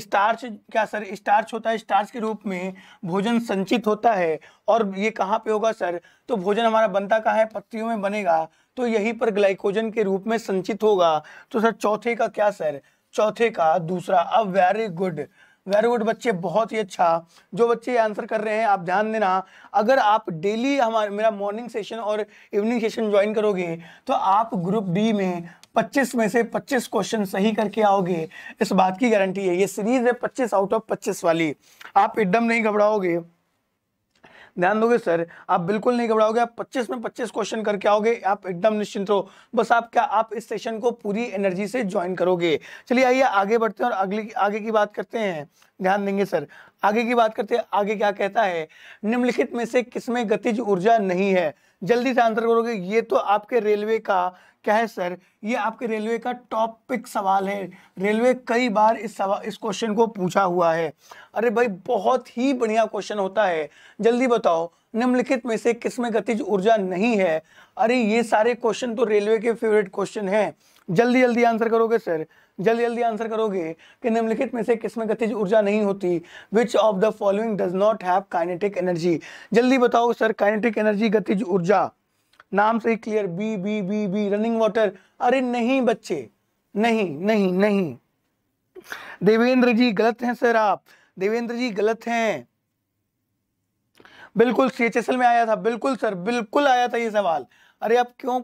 स्टार्च क्या सर स्टार्च होता है स्टार्च के रूप में भोजन संचित होता है और ये कहाँ पे होगा सर तो भोजन हमारा बनता कहाँ है पत्तियों में बनेगा तो यहीं पर ग्लाइकोजन के रूप में संचित होगा तो सर चौथे का क्या सर चौथे का दूसरा अब वेरी गुड वेरी गुड बच्चे बहुत ही अच्छा जो बच्चे आंसर कर रहे हैं आप ध्यान देना अगर आप डेली हमारे मेरा मॉर्निंग सेशन और इवनिंग सेशन ज्वाइन करोगे तो आप ग्रुप डी में 25 में से 25 क्वेश्चन सही करके आओगे इस बात की गारंटी है ये सीरीज है 25 आउट ऑफ 25 वाली आप एकदम नहीं घबराओगे ध्यान दोगे सर आप बिल्कुल नहीं घबराओगे आप 25 में 25 क्वेश्चन करके आओगे आप एकदम निश्चिंत रहो बस आप क्या आप इस सेशन को पूरी एनर्जी से ज्वाइन करोगे चलिए आइए आगे बढ़ते हैं और अगली आगे की बात करते हैं ध्यान देंगे सर आगे की बात करते हैं आगे क्या कहता है निम्नलिखित में से किसमें गतिज ऊर्जा नहीं है जल्दी से आंसर करोगे ये तो आपके रेलवे का क्या है सर ये आपके रेलवे का टॉप पिक सवाल है रेलवे कई बार इस सवाल इस क्वेश्चन को पूछा हुआ है अरे भाई बहुत ही बढ़िया क्वेश्चन होता है जल्दी बताओ निम्नलिखित में से किसमें गतिज ऊर्जा नहीं है अरे ये सारे क्वेश्चन तो रेलवे के फेवरेट क्वेश्चन हैं जल्दी जल्दी आंसर करोगे सर जल्दी जल्दी आंसर करोगे कि निम्नलिखित में से किसमें गतिज ऊर्जा नहीं होती which of the following does not have kinetic energy जल्दी बताओ सर काइनेटिक एनर्जी गतिज ऊर्जा नाम से ही clear B B B B running water अरे नहीं बच्चे नहीं नहीं नहीं देवेंद्र जी गलत हैं सर आप देवेंद्र जी गलत हैं बिल्कुल सी में आया था बिल्कुल सर बिल्कुल आया था ये सवाल अरे आप क्यों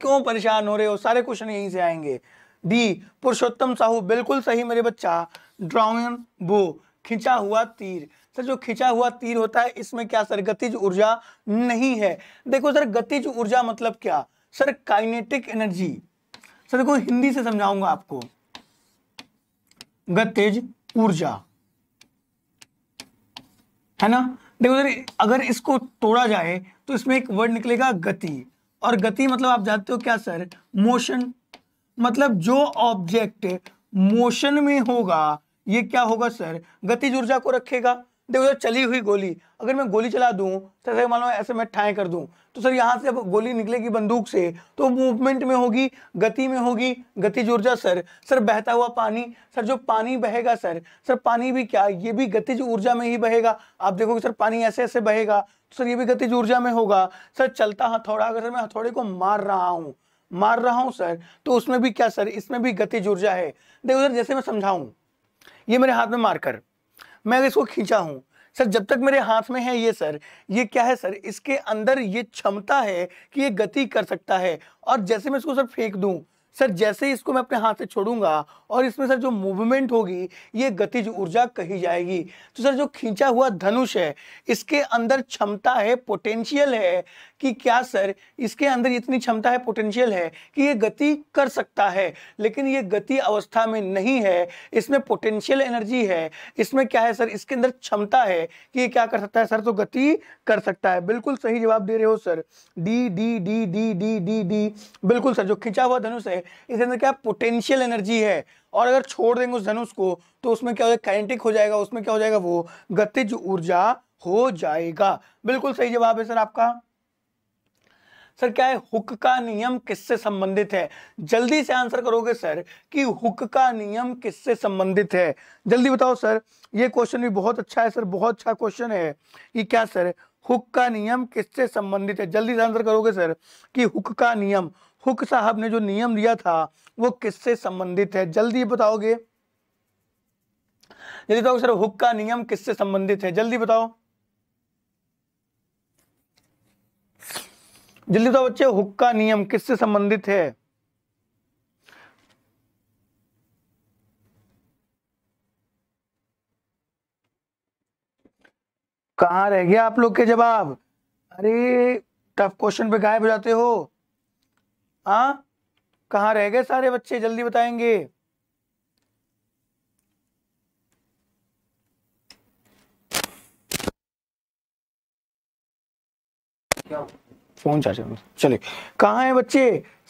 क्यों परेशान हो रहे हो सारे क्वेश्चन यहीं से आएंगे डी पुरुषोत्तम साहू बिल्कुल सही मेरे बच्चा ड्राउन बो खिंचा हुआ तीर सर जो खिंचा हुआ तीर होता है इसमें क्या सर गतिज ऊर्जा नहीं है देखो सर गतिज ऊर्जा मतलब क्या सर काइनेटिक एनर्जी सर देखो हिंदी से समझाऊंगा आपको गतिज ऊर्जा है ना देखो सर अगर इसको तोड़ा जाए तो इसमें एक वर्ड निकलेगा गति और गति मतलब आप जानते हो क्या सर मोशन मतलब जो ऑब्जेक्ट मोशन में होगा ये क्या होगा सर गति ऊर्जा को रखेगा देखो सर चली हुई गोली अगर मैं गोली चला दूं तो सर मान लो ऐसे मैं ठाए कर दूं तो सर यहाँ से अब गोली निकलेगी बंदूक से तो मूवमेंट में होगी गति में होगी गतिज ऊर्जा सर सर बहता हुआ पानी सर जो पानी बहेगा सर सर पानी भी क्या ये भी गतिज ऊर्जा में ही बहेगा आप देखोगे सर पानी ऐसे ऐसे बहेगा सर ये भी गतिज ऊर्जा में होगा सर चलता हथौड़ा अगर सर मैं हथौड़े को मार रहा हूँ मार रहा हूँ सर तो उसमें भी क्या सर इसमें भी गतिज ऊर्जा है देखो सर जैसे मैं समझाऊ ये मेरे हाथ में मारकर मैं अगर इसको खींचा हूँ सर जब तक मेरे हाथ में है ये सर ये क्या है सर इसके अंदर ये क्षमता है कि ये गति कर सकता है और जैसे मैं इसको सर फेंक दूँ सर जैसे ही इसको मैं अपने हाथ से छोड़ूंगा और इसमें सर जो मूवमेंट होगी ये गतिज ऊर्जा कही जाएगी तो सर जो खींचा हुआ धनुष है इसके अंदर क्षमता है पोटेंशियल है कि क्या सर इसके अंदर इतनी क्षमता है पोटेंशियल है कि ये गति कर सकता है लेकिन ये गति अवस्था में नहीं है इसमें पोटेंशियल एनर्जी है इसमें क्या है सर इसके अंदर क्षमता है कि ये क्या कर सकता है सर तो गति कर सकता है बिल्कुल सही जवाब दे रहे हो sir D D D D D D D बिल्कुल सर जो खिंचा हुआ धनुष है इसके अंदर क्या पोटेंशियल एनर्जी है और अगर छोड़ देंगे उस धनुष को तो उसमें क्या हो जाएगा कैंटिक हो जाएगा उसमें क्या हो जाएगा वो गतिज ऊर्जा हो जाएगा बिल्कुल सही जवाब है सर आपका सर क्या है हुक का नियम किससे संबंधित है जल्दी से आंसर करोगे सर कि हुक का नियम किससे संबंधित है जल्दी बताओ सर ये क्वेश्चन भी बहुत अच्छा है सर बहुत अच्छा क्वेश्चन है ये क्या सर हुक का नियम किससे संबंधित है जल्दी से आंसर करोगे सर कि हुक का नियम हुक साहब ने जो नियम दिया था वो किससे संबंधित है जल्दी बताओगे जल्दी बताओ सर हुक का नियम किससे संबंधित है जल्दी बताओ जल्दी तो बच्चे हुक्का नियम किससे संबंधित है कहा रह गया आप लोग के जवाब अरे टफ क्वेश्चन पे गायब हो जाते हो आ हाँ? कहा रह गए सारे बच्चे जल्दी बताएंगे क्या फोन चार्जर चले चलिए कहाँ है बच्चे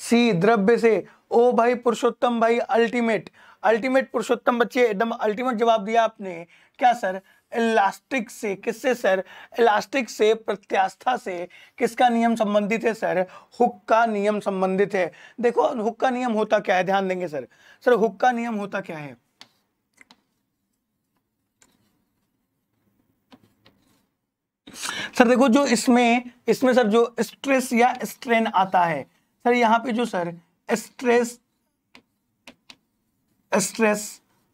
सी द्रव्य से ओ भाई पुरुषोत्तम भाई अल्टीमेट अल्टीमेट पुरुषोत्तम बच्चे एकदम अल्टीमेट जवाब दिया आपने क्या सर इलास्टिक से किससे सर इलास्टिक से प्रत्यास्था से किसका नियम संबंधित है सर हुक का नियम संबंधित है देखो हुक का नियम होता क्या है ध्यान देंगे सर सर हुक का नियम होता क्या है सर देखो जो इसमें इसमें सर जो स्ट्रेस या स्ट्रेन आता है सर यहां पे जो सर स्ट्रेस स्ट्रेस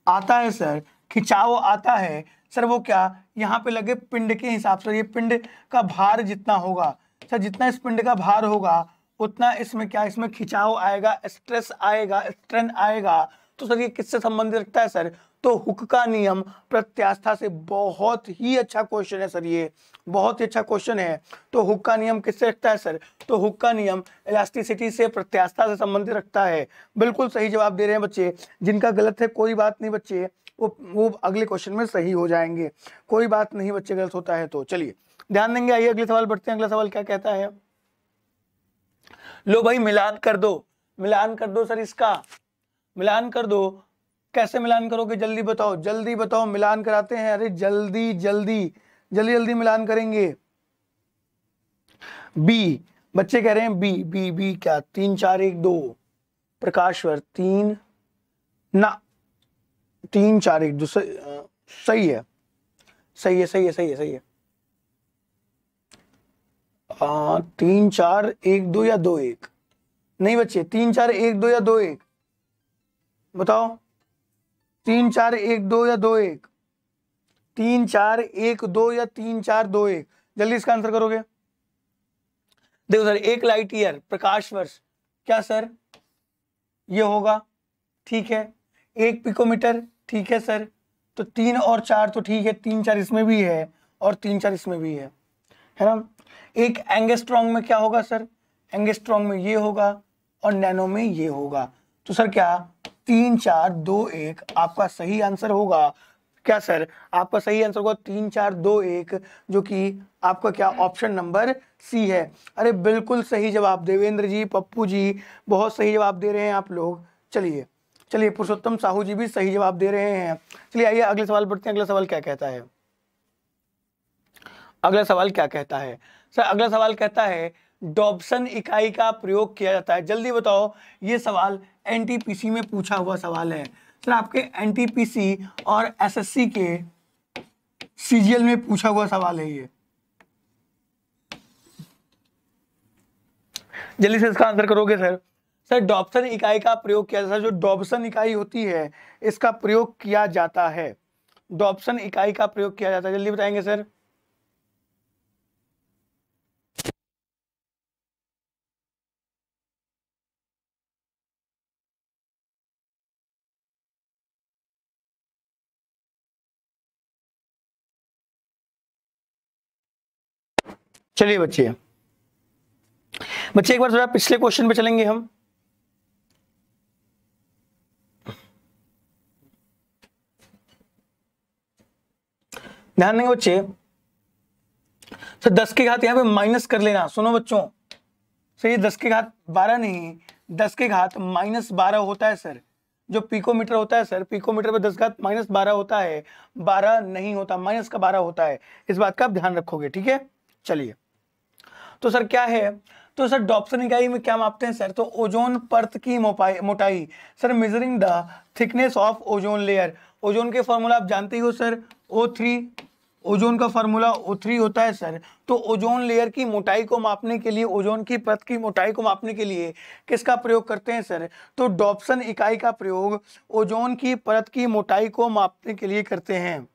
आता है सर खिंचाव आता है सर वो क्या यहाँ पे लगे पिंड के हिसाब से ये पिंड का भार जितना होगा सर जितना इस पिंड का भार होगा उतना इसमें क्या इसमें खिंचाव आएगा स्ट्रेस आएगा स्ट्रेन आएगा तो सर ये किससे संबंधित रखता है सर तो हुक का नियम प्रत्यास्था से बहुत ही अच्छा क्वेश्चन है सर ये बहुत ही अच्छा क्वेश्चन है तो हुक का नियम किससे रखता है सर तो हुक का नियम इलास्टिसिटी से प्रत्यास्था से संबंधित रखता है बिल्कुल सही जवाब दे रहे हैं बच्चे जिनका गलत है कोई बात नहीं बच्चे वो वो अगले क्वेश्चन में सही हो जाएंगे कोई बात नहीं बच्चे गलत होता है तो चलिए ध्यान देंगे आइए अगले सवाल बढ़ते हैं अगला सवाल क्या कहता है लो भाई मिलान कर दो मिलान कर दो सर इसका मिलान कर दो कैसे मिलान करोगे जल्दी बताओ जल्दी बताओ मिलान कराते हैं अरे जल्दी जल्दी जल्दी जल्दी मिलान करेंगे बी बच्चे कह रहे हैं बी बी बी क्या तीन चार एक दो प्रकाशवर तीन ना तीन चार एक दो सही, सही है सही है सही है सही है सही है आ, तीन चार एक दो या दो एक नहीं बच्चे तीन चार एक दो या दो एक बताओ तीन चार एक दो या दो एक तीन चार एक दो या तीन चार दो एक जल्दी इसका आंसर करोगे देखो सर एक लाइट ईयर प्रकाश वर्ष क्या सर ये होगा ठीक है एक पिकोमीटर ठीक है सर तो तीन और चार तो ठीक है तीन चार इसमें भी है और तीन चार इसमें भी है है ना एक एंगेस्ट्रॉन्ग में क्या होगा सर एंगेस्ट्रॉन्ग में ये होगा और नैनो में ये होगा तो सर क्या तीन चार दो एक आपका सही आंसर होगा क्या सर आपका सही आंसर होगा तीन चार दो एक जो कि आपका क्या ऑप्शन नंबर सी है अरे बिल्कुल सही जवाब देवेंद्र जी पप्पू जी बहुत सही जवाब दे रहे हैं आप लोग चलिए चलिए पुरुषोत्तम साहू जी भी सही जवाब दे रहे हैं चलिए आइए अगले सवाल पढ़ते हैं अगला सवाल क्या कहता है अगला सवाल क्या कहता है सर अगला सवाल कहता है डॉबसन इकाई का प्रयोग किया जाता है जल्दी बताओ ये सवाल एनटीपीसी में पूछा हुआ सवाल है सर आपके एनटीपीसी और एसएससी के सीजीएल में पूछा हुआ सवाल है ये जल्दी से इसका आंसर करोगे सर सर डॉबसन इकाई का प्रयोग किया जाता है जो डॉबसन इकाई होती है इसका प्रयोग किया जाता है डॉबसन इकाई का प्रयोग किया जाता है जल्दी बताएंगे सर चलिए बच्चे बच्चे एक बार थोड़ा पिछले क्वेश्चन पे चलेंगे हम ध्यान देंगे बच्चे तो दस के घात यहां पे माइनस कर लेना सुनो बच्चों सर ये दस के घात बारह नहीं दस के घात माइनस बारह होता है सर जो पीकोमीटर होता है सर पीकोमीटर पे दस घात माइनस बारह होता है बारह नहीं होता माइनस का बारह होता है इस बात का आप ध्यान रखोगे ठीक है चलिए तो सर क्या है तो सर डॉप्सन इकाई में क्या मापते हैं सर तो ओजोन परत की मोटाई sir measuring the thickness of ozone layer ozone के फार्मूला आप जानते ही हो सर ओ थ्री ओजोन का फॉर्मूला ओ थ्री होता है सर तो ओजोन लेयर की मोटाई को मापने के लिए ओजोन की परत की मोटाई को मापने के लिए किसका प्रयोग करते हैं सर तो डॉप्सन इकाई का प्रयोग ओजोन की परत की मोटाई को मापने के लिए करते हैं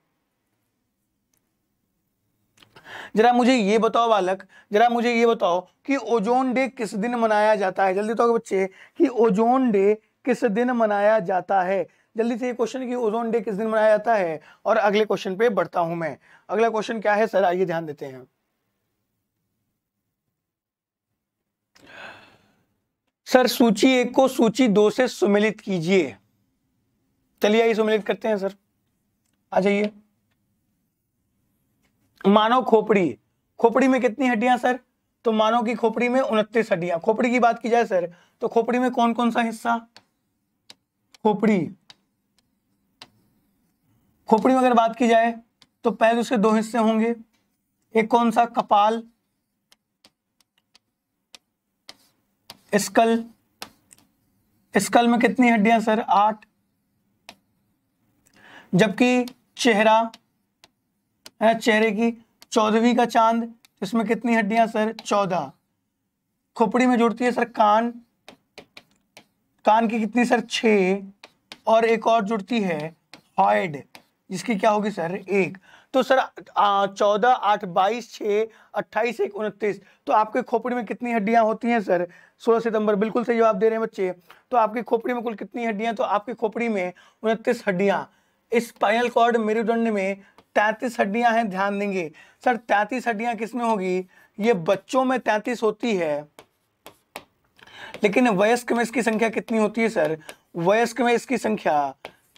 जरा मुझे ये बताओ बालक जरा मुझे ये बताओ कि ओजोन डे किस दिन मनाया जाता है जल्दी बताओ बच्चे कि ओजोन डे किस दिन मनाया जाता है जल्दी से ये क्वेश्चन कि ओजोन डे किस दिन मनाया जाता है और अगले क्वेश्चन पे बढ़ता हूं मैं अगला क्वेश्चन क्या है सर आइए ध्यान देते हैं सर सूची एक को सूची दो से सुमिलित कीजिए चलिए आइए सुमिलित करते हैं सर आ जाइए मानव खोपड़ी खोपड़ी में कितनी हड्डियां सर तो मानव की खोपड़ी में उनतीस हड्डियां खोपड़ी की बात की जाए सर तो खोपड़ी में कौन कौन सा हिस्सा खोपड़ी खोपड़ी में अगर बात की जाए तो पहले उसके दो हिस्से होंगे एक कौन सा कपाल स्कल स्कल में कितनी हड्डियां सर आठ जबकि चेहरा है चेहरे की चौदहवीं का चांद इसमें कितनी हड्डियां सर चौदह खोपड़ी में जुड़ती है सर कान कान की कितनी सर छ और एक और जुड़ती है हॉइड जिसकी क्या होगी सर एक तो सर चौदह आठ बाईस छः अट्ठाईस एक उनतीस तो आपके खोपड़ी में कितनी हड्डियां होती हैं सर सोलह सितंबर बिल्कुल सही जवाब दे रहे हैं बच्चे तो आपकी खोपड़ी में कुल कितनी हड्डियां तो आपकी खोपड़ी में उनतीस हड्डियां इस स्पाइनल कॉर्ड मेरुदंड में तैंतीस हड्डियां हैं ध्यान देंगे सर तैंतीस हड्डियां किसमें होगी ये बच्चों में तैंतीस होती है लेकिन वयस्क में इसकी संख्या कितनी होती है सर वयस्क में इसकी संख्या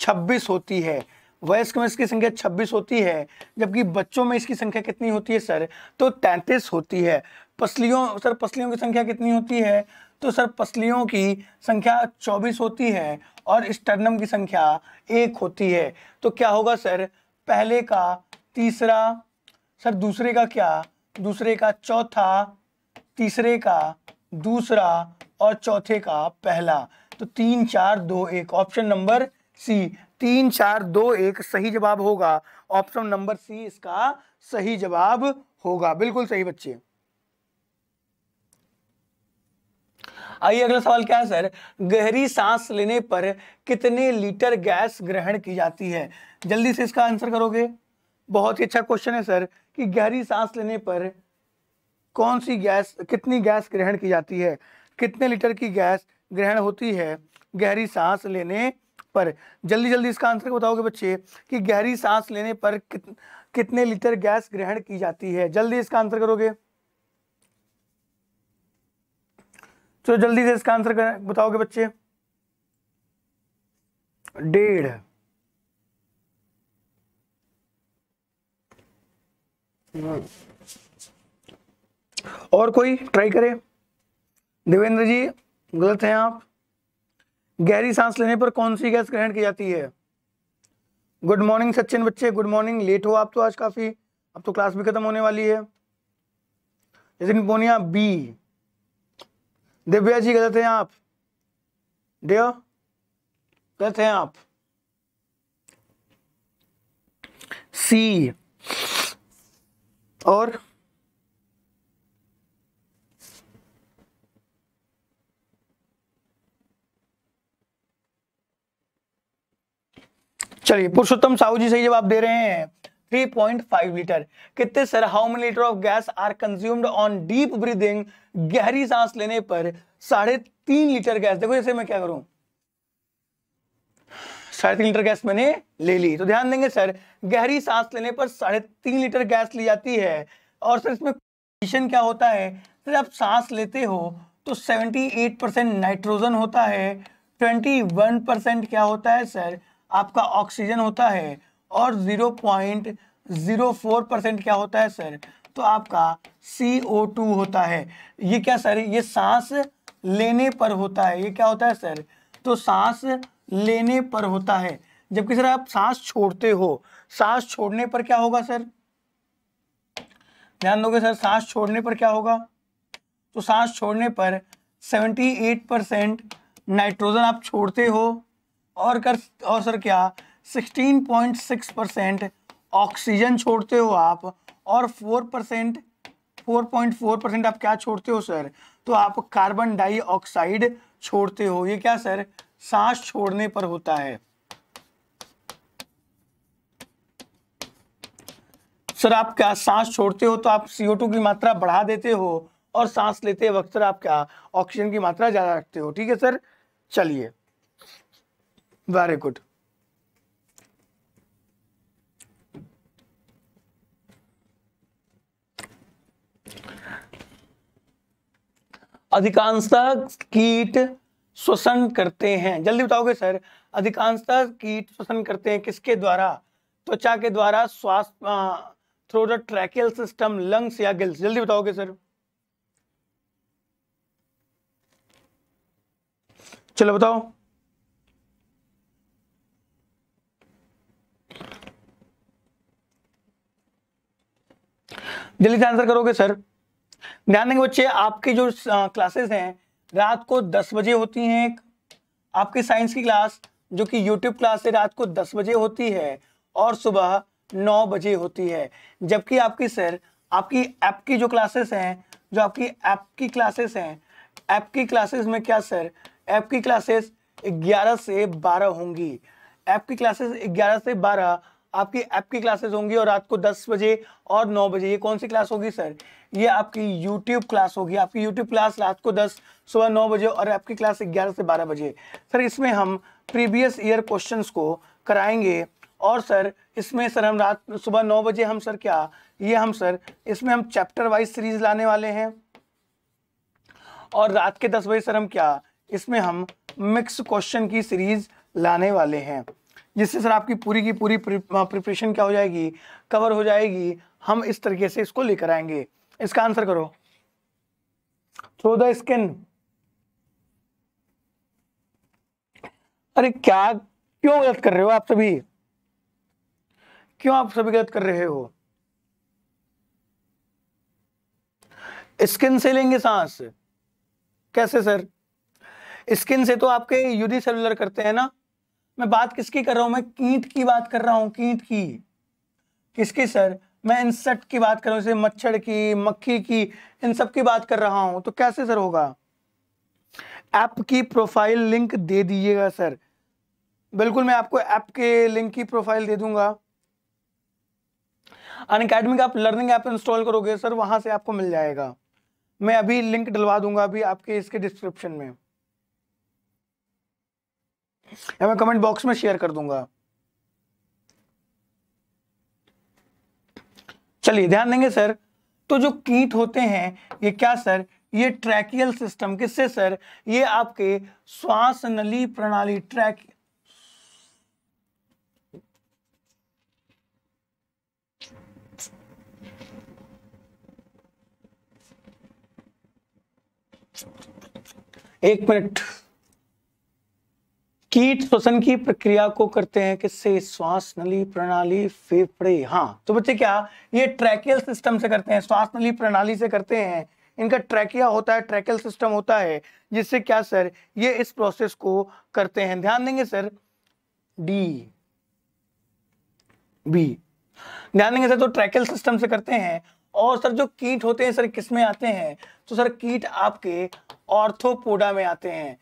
छब्बीस होती है वयस्क में इसकी संख्या छब्बीस होती है जबकि बच्चों में इसकी संख्या कितनी होती है सर तो 33 होती है पसलियों सर पसलियों की संख्या कितनी होती है तो सर पसलियों की संख्या 24 होती है और स्टर्नम की संख्या एक होती है तो क्या होगा सर पहले का तीसरा सर दूसरे का क्या दूसरे का चौथा तीसरे का दूसरा और चौथे का पहला तो तीन चार दो एक ऑप्शन नंबर सी तीन चार दो एक सही जवाब होगा ऑप्शन नंबर सी इसका सही जवाब होगा बिल्कुल सही बच्चे आइए अगला सवाल क्या है सर गहरी सांस लेने पर कितने लीटर गैस ग्रहण की जाती है जल्दी से इसका आंसर करोगे बहुत ही अच्छा क्वेश्चन है सर कि गहरी सांस लेने पर कौन सी गैस कितनी गैस ग्रहण की जाती है कितने लीटर की गैस ग्रहण होती है गहरी सांस लेने पर जल्दी जल्दी इसका आंसर बताओगे बच्चे कि गहरी सांस लेने पर कित, कितने लीटर गैस ग्रहण की जाती है जल्दी इसका आंसर करोगे चलो तो जल्दी से इसका आंसर करें बताओगे बच्चे डेढ़ और कोई ट्राई करे देवेंद्र जी गलत हैं आप गहरी सांस लेने पर कौन सी गैस ग्रहण की जाती है गुड मॉर्निंग सचिन बच्चे गुड मॉर्निंग लेट हो आप तो आज काफ़ी अब तो क्लास भी खत्म होने वाली है लेकिन पोनिया बी दिव्या जी गलत हैं आप डिया गलत हैं आप सी और चलिए पुरुषोत्तम साहू जी सही जवाब दे रहे हैं 3.5 लीटर कितने sir how many litre of gas are consumed on deep breathing गहरी सांस लेने पर साढ़े तीन लीटर गैस देखो जैसे मैं क्या करूं साढ़े तीन लीटर गैस मैंने ले ली तो ध्यान देंगे सर गहरी सांस लेने पर साढ़े तीन लीटर गैस ली जाती है और सर इसमें कंडीशन क्या होता है सर आप सांस लेते हो तो 78 परसेंट नाइट्रोजन होता है 21 परसेंट क्या होता है सर आपका ऑक्सीजन होता है और zero point zero four percent क्या होता है सर तो आपका सी ओ टू होता है ये क्या सर ये सांस लेने पर होता है ये क्या होता है सर तो सांस लेने पर होता है जबकि सर आप सांस छोड़ते हो सांस छोड़ने पर क्या होगा सर ध्यान दोगे सर सांस छोड़ने पर क्या होगा तो सांस छोड़ने पर 78 परसेंट नाइट्रोजन आप छोड़ते हो और कर और सर क्या 16.6 परसेंट ऑक्सीजन छोड़ते हो आप और 4 परसेंट 4.4 परसेंट आप क्या छोड़ते हो सर तो आप कार्बन डाइऑक्साइड छोड़ते हो ये क्या सर सांस छोड़ने पर होता है सर आप क्या सांस छोड़ते हो तो आप CO2 की मात्रा बढ़ा देते हो और सांस लेते वक्त सर आप क्या ऑक्सीजन की मात्रा ज़्यादा रखते हो ठीक है सर चलिए वेरी गुड अधिकांशतः कीट श्वसन करते हैं जल्दी बताओगे सर अधिकांशतः कीट श्वसन करते हैं किसके द्वारा त्वचा के द्वारा श्वास through the tracheal system lungs या गिल्स जल्दी बताओगे सर चलो बताओ जल्दी से आंसर करोगे सर ध्यान देंगे बच्चे आपकी जो क्लासेस हैं रात को दस बजे होती हैं एक आपकी साइंस की क्लास जो कि यूट्यूब क्लास है रात को दस बजे होती है और सुबह नौ बजे होती है जबकि आपकी सर आपकी ऐप की जो क्लासेस हैं जो आपकी ऐप की क्लासेस हैं ऐप की क्लासेस में क्या सर ऐप की क्लासेस ग्यारह से बारह होंगी ऐप की क्लासेस ग्यारह से बारह आपकी ऐप की क्लासेस होंगी और रात को दस बजे और नौ बजे ये कौन सी क्लास होगी सर ये आपकी यूट्यूब क्लास होगी आपकी यूट्यूब क्लास रात को दस सुबह नौ बजे और आपकी क्लास ग्यारह से बारह बजे सर इसमें हम प्रीवियस ईयर क्वेश्चंस को कराएंगे और सर इसमें सर हम रात सुबह नौ बजे हम सर क्या ये हम सर इसमें हम चैप्टर वाइज सीरीज लाने वाले हैं और रात के दस बजे सर हम क्या इसमें हम मिक्स क्वेश्चन की सीरीज लाने वाले हैं जिससे सर आपकी पूरी की पूरी प्रिपरेशन हाँ, क्या हो जाएगी कवर हो जाएगी हम इस तरीके से इसको लेकर आएंगे इसका आंसर करो थ्रो द स्किन अरे क्या क्यों गलत कर रहे हो आप सभी क्यों आप सभी गलत कर रहे हो स्किन से लेंगे सांस कैसे सर स्किन से तो आपके सेलुलर करते हैं ना मैं बात किसकी कर रहा हूं मैं कीट की बात कर रहा हूं कीट की किसकी सर मैं इंसेक्ट की बात कर रहा हूं जैसे मच्छर की मक्खी की इन सब की बात कर रहा हूं तो कैसे सर होगा ऐप की प्रोफाइल लिंक दे दीजिएगा सर बिल्कुल मैं आपको ऐप के लिंक की प्रोफाइल दे दूंगा अन अकेडमी का आप लर्निंग ऐप इंस्टॉल करोगे सर वहां से आपको मिल जाएगा मैं अभी लिंक डलवा दूंगा अभी आपके इसके डिस्क्रिप्शन में या मैं कमेंट बॉक्स में शेयर कर दूंगा चलिए ध्यान देंगे सर तो जो कीट होते हैं ये क्या सर ये ट्रैकियल सिस्टम किससे सर ये आपके श्वास नली प्रणाली ट्रैक एक मिनट कीट श्वसन की प्रक्रिया को करते हैं किससे श्वास नली प्रणाली फेफड़े हाँ तो बच्चे क्या ये ट्रैकियल सिस्टम से करते हैं श्वास नली प्रणाली से करते हैं इनका ट्रैकिया होता है ट्रैकियल सिस्टम होता है जिससे क्या सर ये इस प्रोसेस को करते हैं ध्यान देंगे सर डी बी ध्यान देंगे सर तो ट्रैकियल सिस्टम से करते हैं और सर जो कीट होते हैं सर किस में आते हैं तो सर कीट आपके ऑर्थोपोडा में आते हैं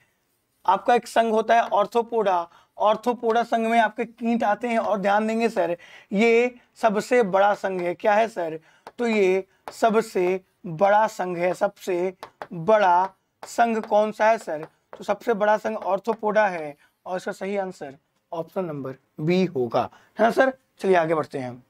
आपका एक संघ होता है ऑर्थोपोडा ऑर्थोपोडा संघ में आपके कीट आते हैं और ध्यान देंगे सर ये सबसे बड़ा संघ है क्या है सर तो ये सबसे बड़ा संघ है सबसे बड़ा संघ कौन सा है सर तो सबसे बड़ा संघ ऑर्थोपोडा है और इसका सही आंसर ऑप्शन नंबर बी होगा है ना सर चलिए आगे बढ़ते हैं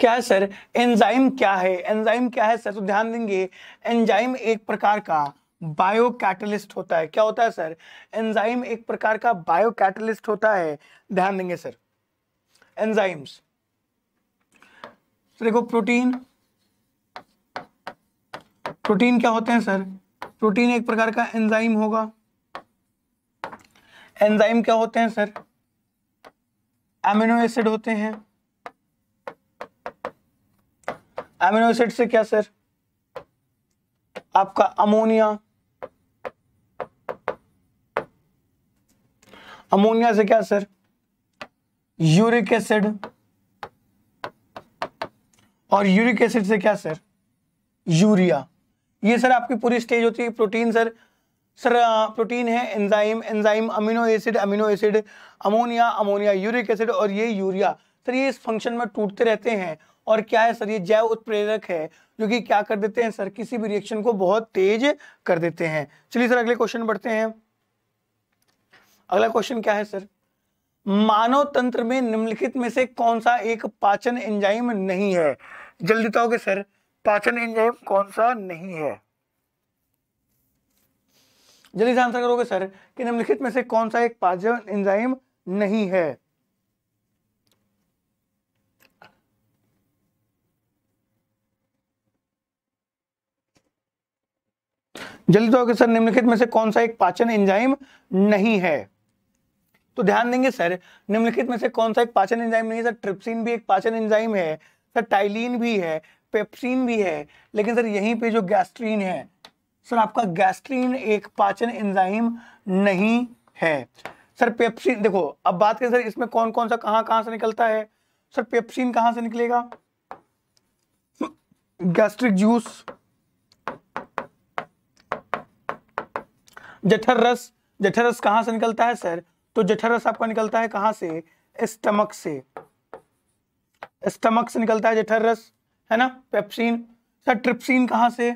क्या है सर एंजाइम क्या है एंजाइम क्या है सर तो ध्यान देंगे एंजाइम एक प्रकार का बायो कैटलिस्ट होता है क्या होता है सर एंजाइम एक प्रकार का बायो कैटलिस्ट होता है ध्यान देंगे सर एंजाइम्स देखो प्रोटीन प्रोटीन क्या होते हैं सर प्रोटीन एक प्रकार का एंजाइम होगा एंजाइम क्या होते हैं सर एमिनो एसिड होते हैं एमिनो एसिड से क्या सर आपका अमोनिया अमोनिया से क्या सर यूरिक एसिड और यूरिक एसिड से क्या सर यूरिया ये सर आपकी पूरी स्टेज होती है प्रोटीन सर सर प्रोटीन है enzyme enzyme amino acid amino acid ammonia ammonia uric acid और ये यूरिया सर ये इस फंक्शन में टूटते रहते हैं और क्या है सर ये जैव उत्प्रेरक है जो कि क्या कर देते हैं सर किसी भी रिएक्शन को बहुत तेज कर देते हैं चलिए सर अगले क्वेश्चन बढ़ते हैं अगला क्वेश्चन क्या है सर मानव तंत्र में निम्नलिखित में से कौन सा एक पाचन एंजाइम नहीं है जल्दी बताओगे तो सर पाचन एंजाइम कौन सा नहीं है जल्दी से आंसर करोगे सर कि निम्नलिखित में से कौन सा एक पाचन एंजाइम नहीं है जल्दी तो सर निम्नलिखित में से कौन सा एक पाचन एंजाइम नहीं है तो ध्यान देंगे सर निम्नलिखित में से कौन सा एक पाचन एंजाइम नहीं है सर ट्रिप्सिन भी एक पाचन एंजाइम है सर टाइलिन भी है पेप्सिन भी है लेकिन सर यहीं पे जो गैस्ट्रीन है सर आपका गैस्ट्रीन एक पाचन एंजाइम नहीं है सर पेप्सिन देखो अब बात करें सर इसमें कौन कौन सा कहां कहां से निकलता है सर पेप्सिन कहां से निकलेगा गैस्ट्रिक जूस जठर रस जठर रस कहां से निकलता है सर तो जठरस आपका निकलता है कहां से स्टमक से स्टमक से निकलता है जठर रस है ना पेप्सिन सर ट्रिप्सिन कहां से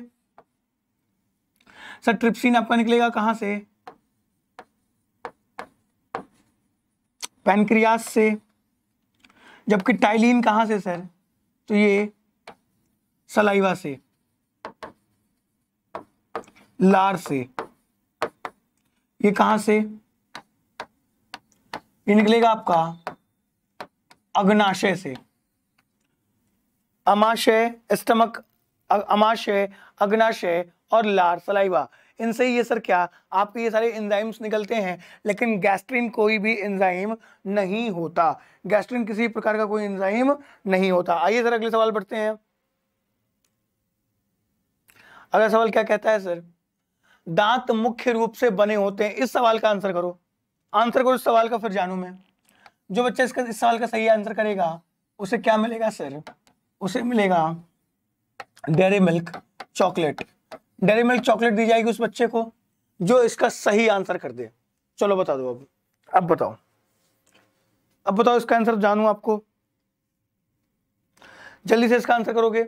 सर ट्रिप्सिन आपका निकलेगा कहां से पैनक्रियास से जबकि टाइलिन कहां से सर तो ये सलाइवा से लार से ये कहां से ये निकलेगा आपका अग्नाशय से अमाशय स्टमक अमाशय अग्नाशय और लार सलाइवा इनसे ये सर क्या आपके ये सारे एंजाइम्स निकलते हैं लेकिन गैस्ट्रिन कोई भी एंजाइम नहीं होता गैस्ट्रिन किसी प्रकार का कोई एंजाइम नहीं होता आइए सर अगले सवाल पढ़ते हैं अगला सवाल क्या कहता है सर दांत मुख्य रूप से बने होते हैं इस सवाल का आंसर करो आंसर करो इस सवाल का फिर जानू मैं जो बच्चा इसका इस सवाल का सही आंसर करेगा उसे क्या मिलेगा सर उसे मिलेगा Dairy Milk chocolate Dairy Milk chocolate दी जाएगी उस बच्चे को जो इसका सही आंसर कर दे चलो बता दो अब अब बताओ अब बताओ इसका आंसर जानू आपको जल्दी से इसका आंसर करोगे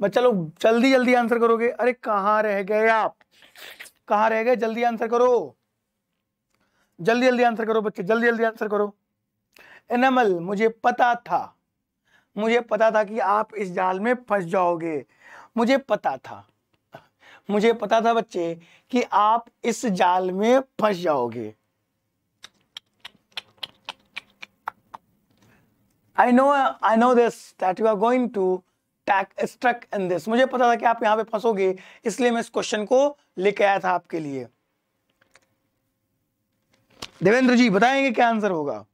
बच्चा लोग जल्दी जल्दी आंसर करोगे अरे कहाँ रह गए आप कहाँ रह गए जल्दी आंसर करो जल्दी जल्दी आंसर करो बच्चे जल्दी जल्दी आंसर करो एनमल मुझे पता था मुझे पता था कि आप इस जाल में फंस जाओगे मुझे पता था मुझे पता था बच्चे कि आप इस जाल में फंस जाओगे I know I know this that you are going to टैक स्ट्रक इन दिस मुझे पता था कि आप यहां पे फंसोगे इसलिए मैं इस क्वेश्चन को लेके आया था आपके लिए देवेंद्र जी बताएंगे क्या आंसर होगा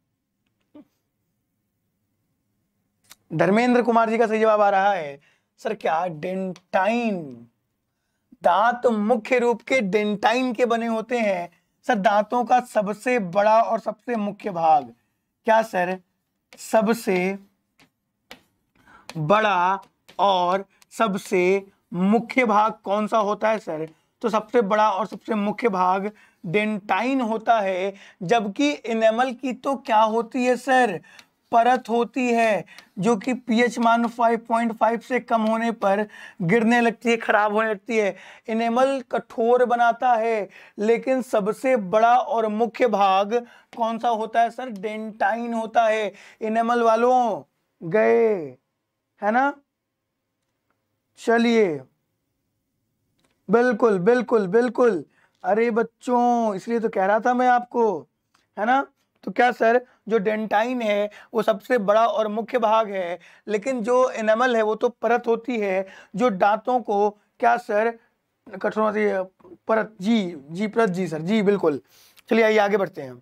धर्मेंद्र कुमार जी का सही जवाब आ रहा है सर क्या डेंटाइन दांत मुख्य रूप के डेंटाइन के बने होते हैं सर दांतों का सबसे बड़ा और सबसे मुख्य भाग क्या सर सबसे बड़ा और सबसे मुख्य भाग कौन सा होता है सर तो सबसे बड़ा और सबसे मुख्य भाग डेंटाइन होता है जबकि इनेमल की तो क्या होती है सर परत होती है जो कि पीएच मान 5.5 से कम होने पर गिरने लगती है खराब होने लगती है इनेमल कठोर बनाता है लेकिन सबसे बड़ा और मुख्य भाग कौन सा होता है सर डेंटाइन होता है इनेमल वालों गए है ना चलिए बिल्कुल बिल्कुल बिल्कुल अरे बच्चों इसलिए तो कह रहा था मैं आपको है ना तो क्या सर जो डेंटाइन है वो सबसे बड़ा और मुख्य भाग है लेकिन जो एनमल है वो तो परत होती है जो दांतों को क्या सर कठोर परत जी जी परत जी सर जी बिल्कुल चलिए आइए आगे बढ़ते हैं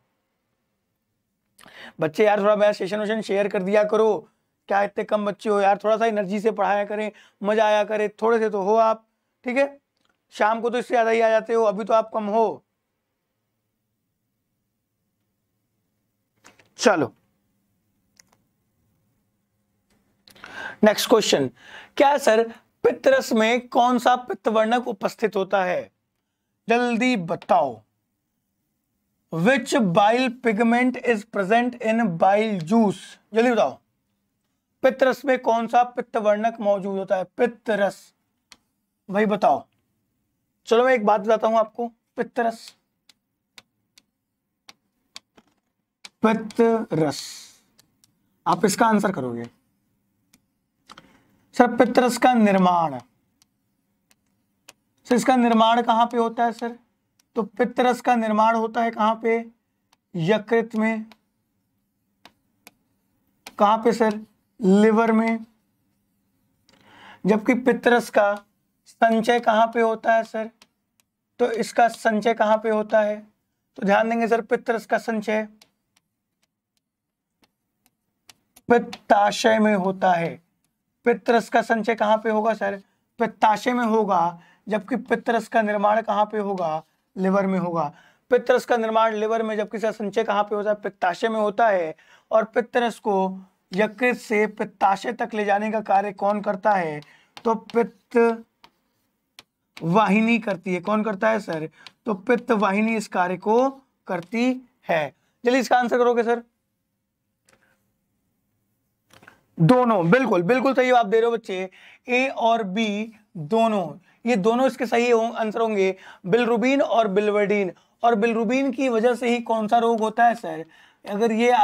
बच्चे यार थोड़ा मैं सेशन वेशन शेयर कर दिया करो क्या इतने कम बच्चे हो यार थोड़ा सा एनर्जी से पढ़ाया करें मजा आया करे थोड़े से तो हो आप ठीक है शाम को तो इससे ज़्यादा ही आ जाते हो अभी तो आप कम हो चलो नेक्स्ट क्वेश्चन क्या सर पितरस में कौन सा पित्तवर्णक उपस्थित होता है जल्दी बताओ which bile pigment is present in bile juice जल्दी बताओ पित्तरस में कौन सा पित्तवर्णक मौजूद होता है पित्तरस वही बताओ चलो मैं एक बात बताता हूं आपको पित्तरस पितरस आप इसका आंसर करोगे सर पितरस का निर्माण सर इसका निर्माण कहां पे होता है सर तो पित्तरस का निर्माण होता है कहां पे यकृत में कहां पे सर लिवर में जबकि पितरस का संचय कहाँ पे होता है सर तो इसका संचय कहाँ पे होता है तो ध्यान देंगे सर पितरस का संचय पित्ताशय में होता है पितरस का संचय कहाँ पे होगा सर पित्ताशय में होगा जबकि पितरस का निर्माण कहाँ पे होगा लिवर में होगा पितरस का निर्माण लिवर में जबकि संचय कहाँ पे होता है पित्ताशय में होता है और पितरस को यकृत से पित्ताशय तक ले जाने का कार्य कौन करता है तो पित्त वाहिनी करती है कौन करता है सर तो पित्त वाहिनी इस कार्य को करती है चलिए इसका आंसर करोगे सर दोनों बिल्कुल बिल्कुल सही आप दे रहे हो बच्चे ए और बी दोनों ये दोनों इसके सही आंसर होंगे बिलरुबिन और बिलवर्डीन और बिलरुबिन की वजह से ही कौन सा रोग होता है सर अगर ये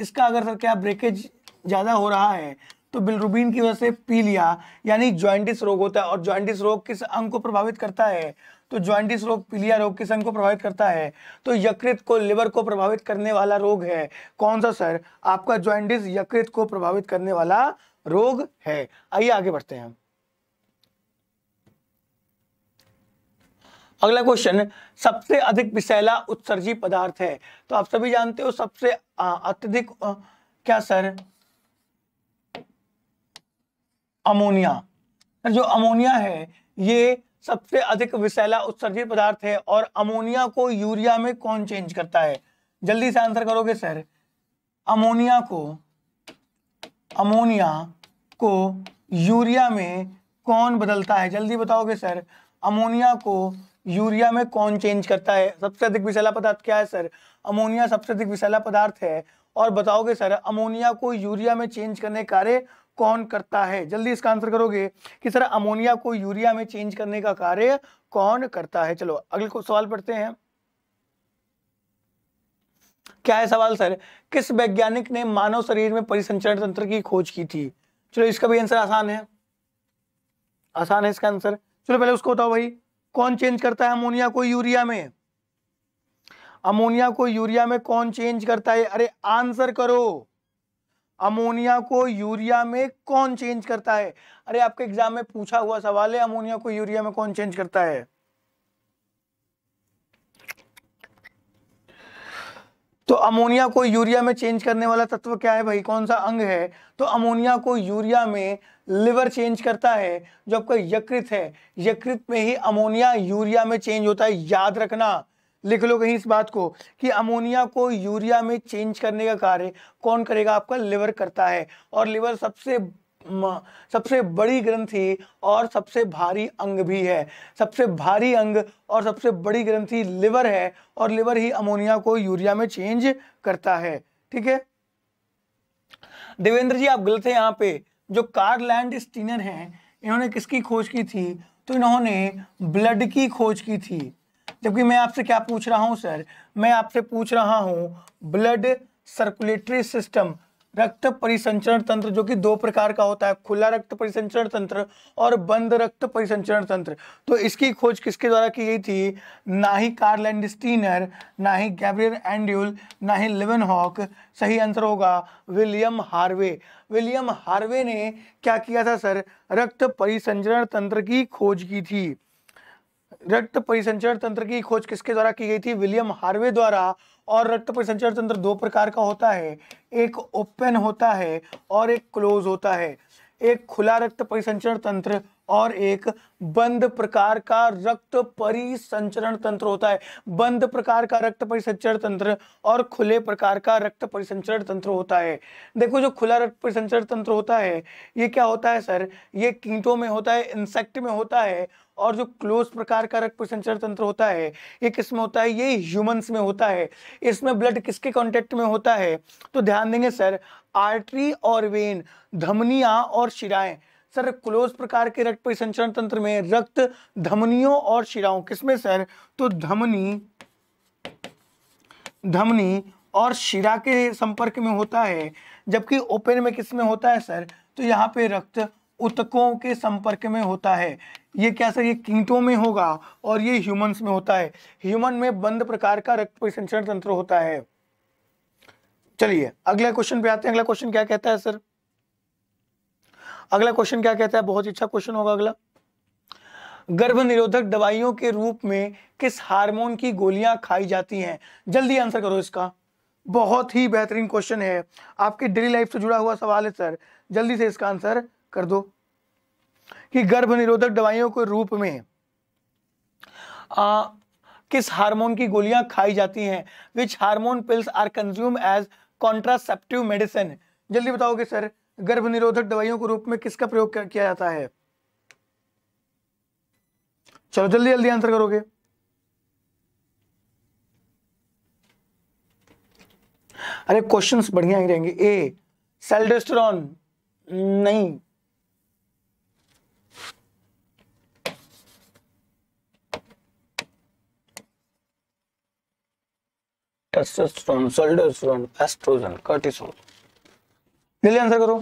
इसका अगर सर क्या ब्रेकेज ज़्यादा हो रहा है तो बिलरुबिन की वजह से पीलिया यानी ज्वाइंटिस रोग होता है और ज्वाइंटिस रोग किस अंग को प्रभावित करता है तो ज्वाइंटिस रोग पीलिया रोग किस अंग को प्रभावित करता है तो यकृत को लिवर को प्रभावित करने वाला रोग है कौन सा सर आपका ज्वाइंटिस यकृत को प्रभावित करने वाला रोग है आइए आगे बढ़ते हैं अगला क्वेश्चन सबसे अधिक विषैला उत्सर्जी पदार्थ है तो आप सभी जानते हो सबसे अत्यधिक क्या सर अमोनिया जो अमोनिया है ये सबसे अधिक विषैला उत्सर्जित पदार्थ है और अमोनिया को यूरिया में कौन चेंज करता है जल्दी से आंसर करोगे सर अमोनिया को अमोनिया को यूरिया में कौन बदलता है जल्दी बताओगे सर अमोनिया को यूरिया में कौन चेंज करता है सबसे अधिक विषैला पदार्थ क्या है सर अमोनिया सबसे अधिक विषैला पदार्थ है और बताओगे सर अमोनिया को यूरिया में चेंज करने कार्य कौन करता है जल्दी इसका आंसर करोगे कि सर अमोनिया को यूरिया में चेंज करने का कार्य कौन करता है चलो अगले को सवाल पढ़ते हैं क्या है सवाल सर किस वैज्ञानिक ने मानव शरीर में परिसंचरण तंत्र की खोज की थी चलो इसका भी आंसर आसान है आसान है इसका आंसर चलो पहले उसको बताओ भाई कौन चेंज करता है अमोनिया को यूरिया में अमोनिया को यूरिया में कौन चेंज करता है अरे आंसर करो अमोनिया को यूरिया में कौन चेंज करता है अरे आपके एग्जाम में पूछा हुआ सवाल है अमोनिया को यूरिया में कौन चेंज करता है तो अमोनिया को यूरिया में चेंज करने वाला तत्व क्या है भाई कौन सा अंग है तो अमोनिया को यूरिया में लिवर चेंज करता है जो आपका यकृत है यकृत में ही अमोनिया यूरिया में चेंज होता है याद रखना लिख लो कहीं इस बात को कि अमोनिया को यूरिया में चेंज करने का कार्य कौन करेगा आपका लिवर करता है और लिवर सबसे सबसे बड़ी ग्रंथि और सबसे भारी अंग भी है सबसे भारी अंग और सबसे बड़ी ग्रंथि लिवर है और लिवर ही अमोनिया को यूरिया में चेंज करता है ठीक है देवेंद्र जी आप गलत है यहाँ पे जो कार्लैंड स्टीनर हैं इन्होंने किसकी खोज की थी तो इन्होंने ब्लड की खोज की थी जबकि मैं आपसे क्या पूछ रहा हूँ सर मैं आपसे पूछ रहा हूँ ब्लड सर्कुलेटरी सिस्टम रक्त परिसंचरण तंत्र जो कि दो प्रकार का होता है खुला रक्त परिसंचरण तंत्र और बंद रक्त परिसंचरण तंत्र तो इसकी खोज किसके द्वारा की गई थी ना ही कार्ल एंड स्टीनर ना ही गैब्रियल एंड्यूल ना ही लिवन हॉक सही आंसर होगा विलियम हार्वे विलियम हार्वे ने क्या किया था सर रक्त परिसंचरण तंत्र की खोज की थी रक्त परिसंचरण तंत्र की खोज किसके द्वारा की गई थी विलियम हार्वे द्वारा और रक्त परिसंचरण तंत्र दो प्रकार का होता है एक ओपन होता है और एक क्लोज होता है एक खुला रक्त परिसंचरण तंत्र और एक बंद प्रकार का रक्त परिसंचरण तंत्र होता है बंद प्रकार का रक्त परिसंचरण तंत्र और खुले प्रकार का रक्त परिसंचरण तंत्र होता है देखो जो खुला रक्त परिसंचरण तंत्र होता है ये क्या होता है सर ये कीटों में होता है इंसेक्ट में होता है और जो क्लोज प्रकार का रक्त संचार तंत्र होता है ये किस में होता है ये ह्यूमंस में होता है इसमें ब्लड किसके कांटेक्ट में होता है तो ध्यान देंगे सर आर्टरी और वेन धमनियाँ और शिराएँ सर क्लोज प्रकार के रक्त परिसंचरण तंत्र में रक्त धमनियों और शिराओं किसमें सर तो धमनी धमनी और शिरा के संपर्क में होता है जबकि ओपन में किसमें होता है सर तो यहाँ पे रक्त उत्तकों के संपर्क में होता है ये क्या सर ये कीटों में होगा और ये ह्यूमंस में होता है ह्यूमन में बंद प्रकार का रक्त परिसंचरण तंत्र होता है चलिए अगले क्वेश्चन पे आते हैं अगला क्वेश्चन क्या कहता है सर अगला क्वेश्चन क्या कहता है बहुत अच्छा क्वेश्चन होगा अगला गर्भ निरोधक दवाइयों के रूप में किस हार्मोन की गोलियां खाई जाती हैं जल्दी आंसर करो इसका बहुत ही बेहतरीन क्वेश्चन है आपके डेली लाइफ से जुड़ा हुआ सवाल है सर जल्दी से इसका आंसर कर दो कि गर्भ निरोधक दवाइयों के रूप में आ, किस हार्मोन की गोलियां खाई जाती हैं which hormone pills are consume as contraceptive medicine जल्दी बताओगे सर गर्भ निरोधक दवाइयों के रूप में किसका प्रयोग किया जाता है चलो जल्दी जल्दी आंसर करोगे अरे क्वेश्चंस बढ़िया ही रहेंगे ए सेल्डेस्ट्रॉन नहीं टेस्टोस्टेरोन सोल्डोस्टेरोन एस्ट्रोजन कर्टिसोल जल्दी आंसर करो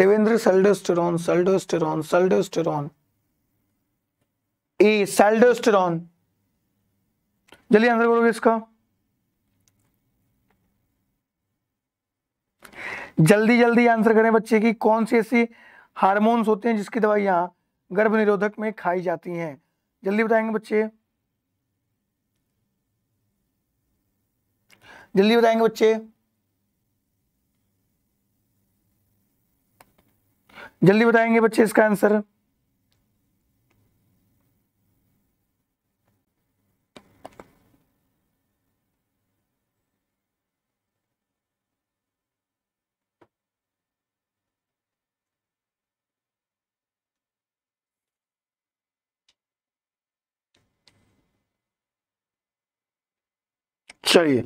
देवेंद्र सोल्डोस्टेरोन सोल्डोस्टेरोन सोल्डोस्टेरोन ए सोल्डोस्टेरोन जल्दी आंसर करोगे इसका जल्दी जल्दी आंसर करें बच्चे की कौन सी ऐसी हार्मोन्स होते हैं जिसकी दवाइयां गर्भ निरोधक में खाई जाती हैं जल्दी बताएंगे बच्चे जल्दी बताएंगे बच्चे जल्दी बताएंगे बच्चे इसका आंसर चलिए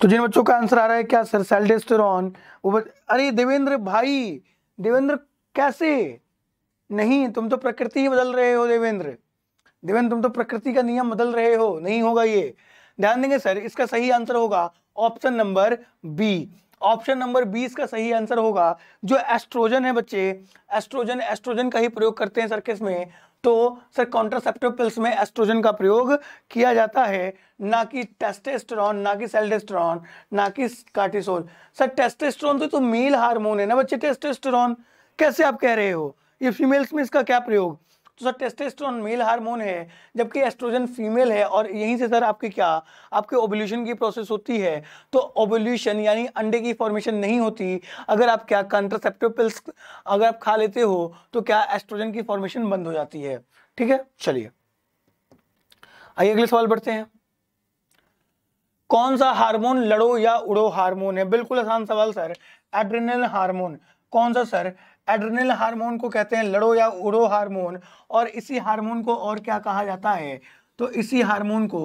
तो जिन बच्चों का आंसर आ रहा है क्या सर सेल्डेस्टेरॉन वो बच... अरे देवेंद्र भाई देवेंद्र कैसे नहीं तुम तो प्रकृति ही बदल रहे हो देवेंद्र देवेंद्र तुम तो प्रकृति का नियम बदल रहे हो नहीं होगा ये ध्यान देंगे सर इसका सही आंसर होगा option number B option number B इसका सही आंसर होगा जो एस्ट्रोजन है बच्चे एस्ट्रोजन एस्ट्रोजन का ही प्रयोग करते हैं सर किस में तो सर कॉन्ट्रासेप्टिव पिल्स में एस्ट्रोजन का प्रयोग किया जाता है ना कि टेस्टेस्टोरॉन ना कि सेल्डेस्ट्रॉन ना कि कार्टिसोल सर टेस्टेस्टोरॉन तो, तो मेल हार्मोन है ना बच्चे टेस्टेस्टोरॉन कैसे आप कह रहे हो ये फीमेल्स में इसका क्या प्रयोग तो सर टेस्टेस्ट्रॉन मेल हार्मोन है जबकि एस्ट्रोजन फीमेल है और यहीं से सर आपके क्या आपके ओवल्यूशन की प्रोसेस होती है तो ओवल्यूशन यानी अंडे की फॉर्मेशन नहीं होती अगर आप क्या कंट्रासेप्टिव पिल्स अगर आप खा लेते हो तो क्या एस्ट्रोजन की फॉर्मेशन बंद हो जाती है ठीक है चलिए आइए अगले सवाल बढ़ते हैं कौन सा हार्मोन लड़ो या उड़ो हार्मोन है बिल्कुल आसान सवाल सर एड्रेनल हार्मोन कौन सा सर एड्रेनल हार्मोन को कहते हैं लड़ो या उड़ो हार्मोन और इसी हार्मोन को और क्या कहा जाता है तो इसी हार्मोन को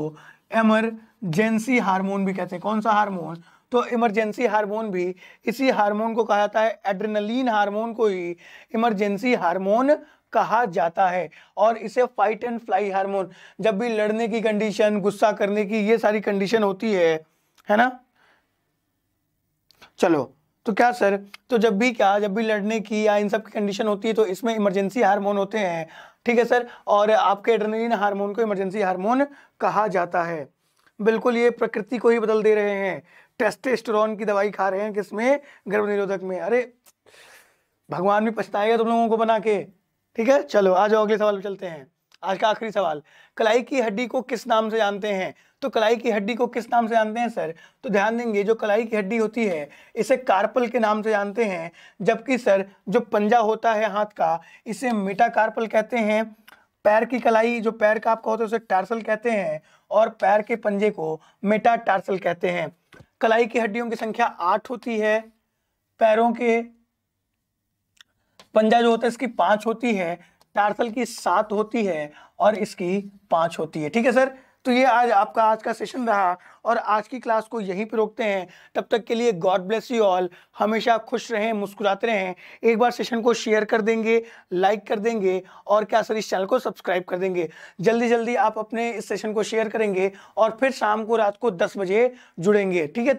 एमरजेंसी हार्मोन भी कहते हैं कौन सा हार्मोन तो इमरजेंसी हार्मोन भी इसी हार्मोन को कहा जाता है एड्रेनलिन हार्मोन को ही इमरजेंसी हार्मोन कहा जाता है और इसे फाइट एंड फ्लाई हार्मोन जब भी लड़ने की कंडीशन गुस्सा करने की ये सारी कंडीशन होती है है ना चलो तो क्या सर तो जब भी क्या जब भी लड़ने की या इन सब की कंडीशन होती है तो इसमें इमरजेंसी हार्मोन होते हैं ठीक है सर और आपके एड्रेनलिन हार्मोन को इमरजेंसी हार्मोन कहा जाता है बिल्कुल ये प्रकृति को ही बदल दे रहे हैं टेस्टेस्टोरॉन की दवाई खा रहे हैं किसमें गर्भ निरोधक में अरे भगवान भी पछताएगा तुम लोगों को बना के ठीक है चलो आ जाओ अगले सवाल पर चलते हैं आज का आखिरी सवाल कलाई की हड्डी को किस नाम से जानते हैं तो कलाई की हड्डी को किस नाम से जानते हैं सर तो ध्यान देंगे जो कलाई की हड्डी होती है इसे कार्पल के नाम से जानते हैं जबकि सर जो पंजा होता है हाथ का इसे मेटाकार्पल कहते हैं पैर की कलाई जो पैर का आपका होता है उसे टार्सल कहते हैं और पैर के पंजे को मेटा टार्सल कहते हैं कलाई की हड्डियों की संख्या आठ होती है पैरों के पंजा जो होता है इसकी पांच होती है टार्सल की सात होती है और इसकी पांच होती है ठीक है सर तो ये आज आपका आज का सेशन रहा और आज की क्लास को यहीं पर रोकते हैं तब तक के लिए गॉड ब्लेस यू ऑल हमेशा खुश रहें मुस्कुराते रहें एक बार सेशन को शेयर कर देंगे लाइक कर देंगे और क्या सर इस चैनल को सब्सक्राइब कर देंगे जल्दी जल्दी आप अपने इस सेशन को शेयर करेंगे और फिर शाम को रात को दस बजे जुड़ेंगे ठीक है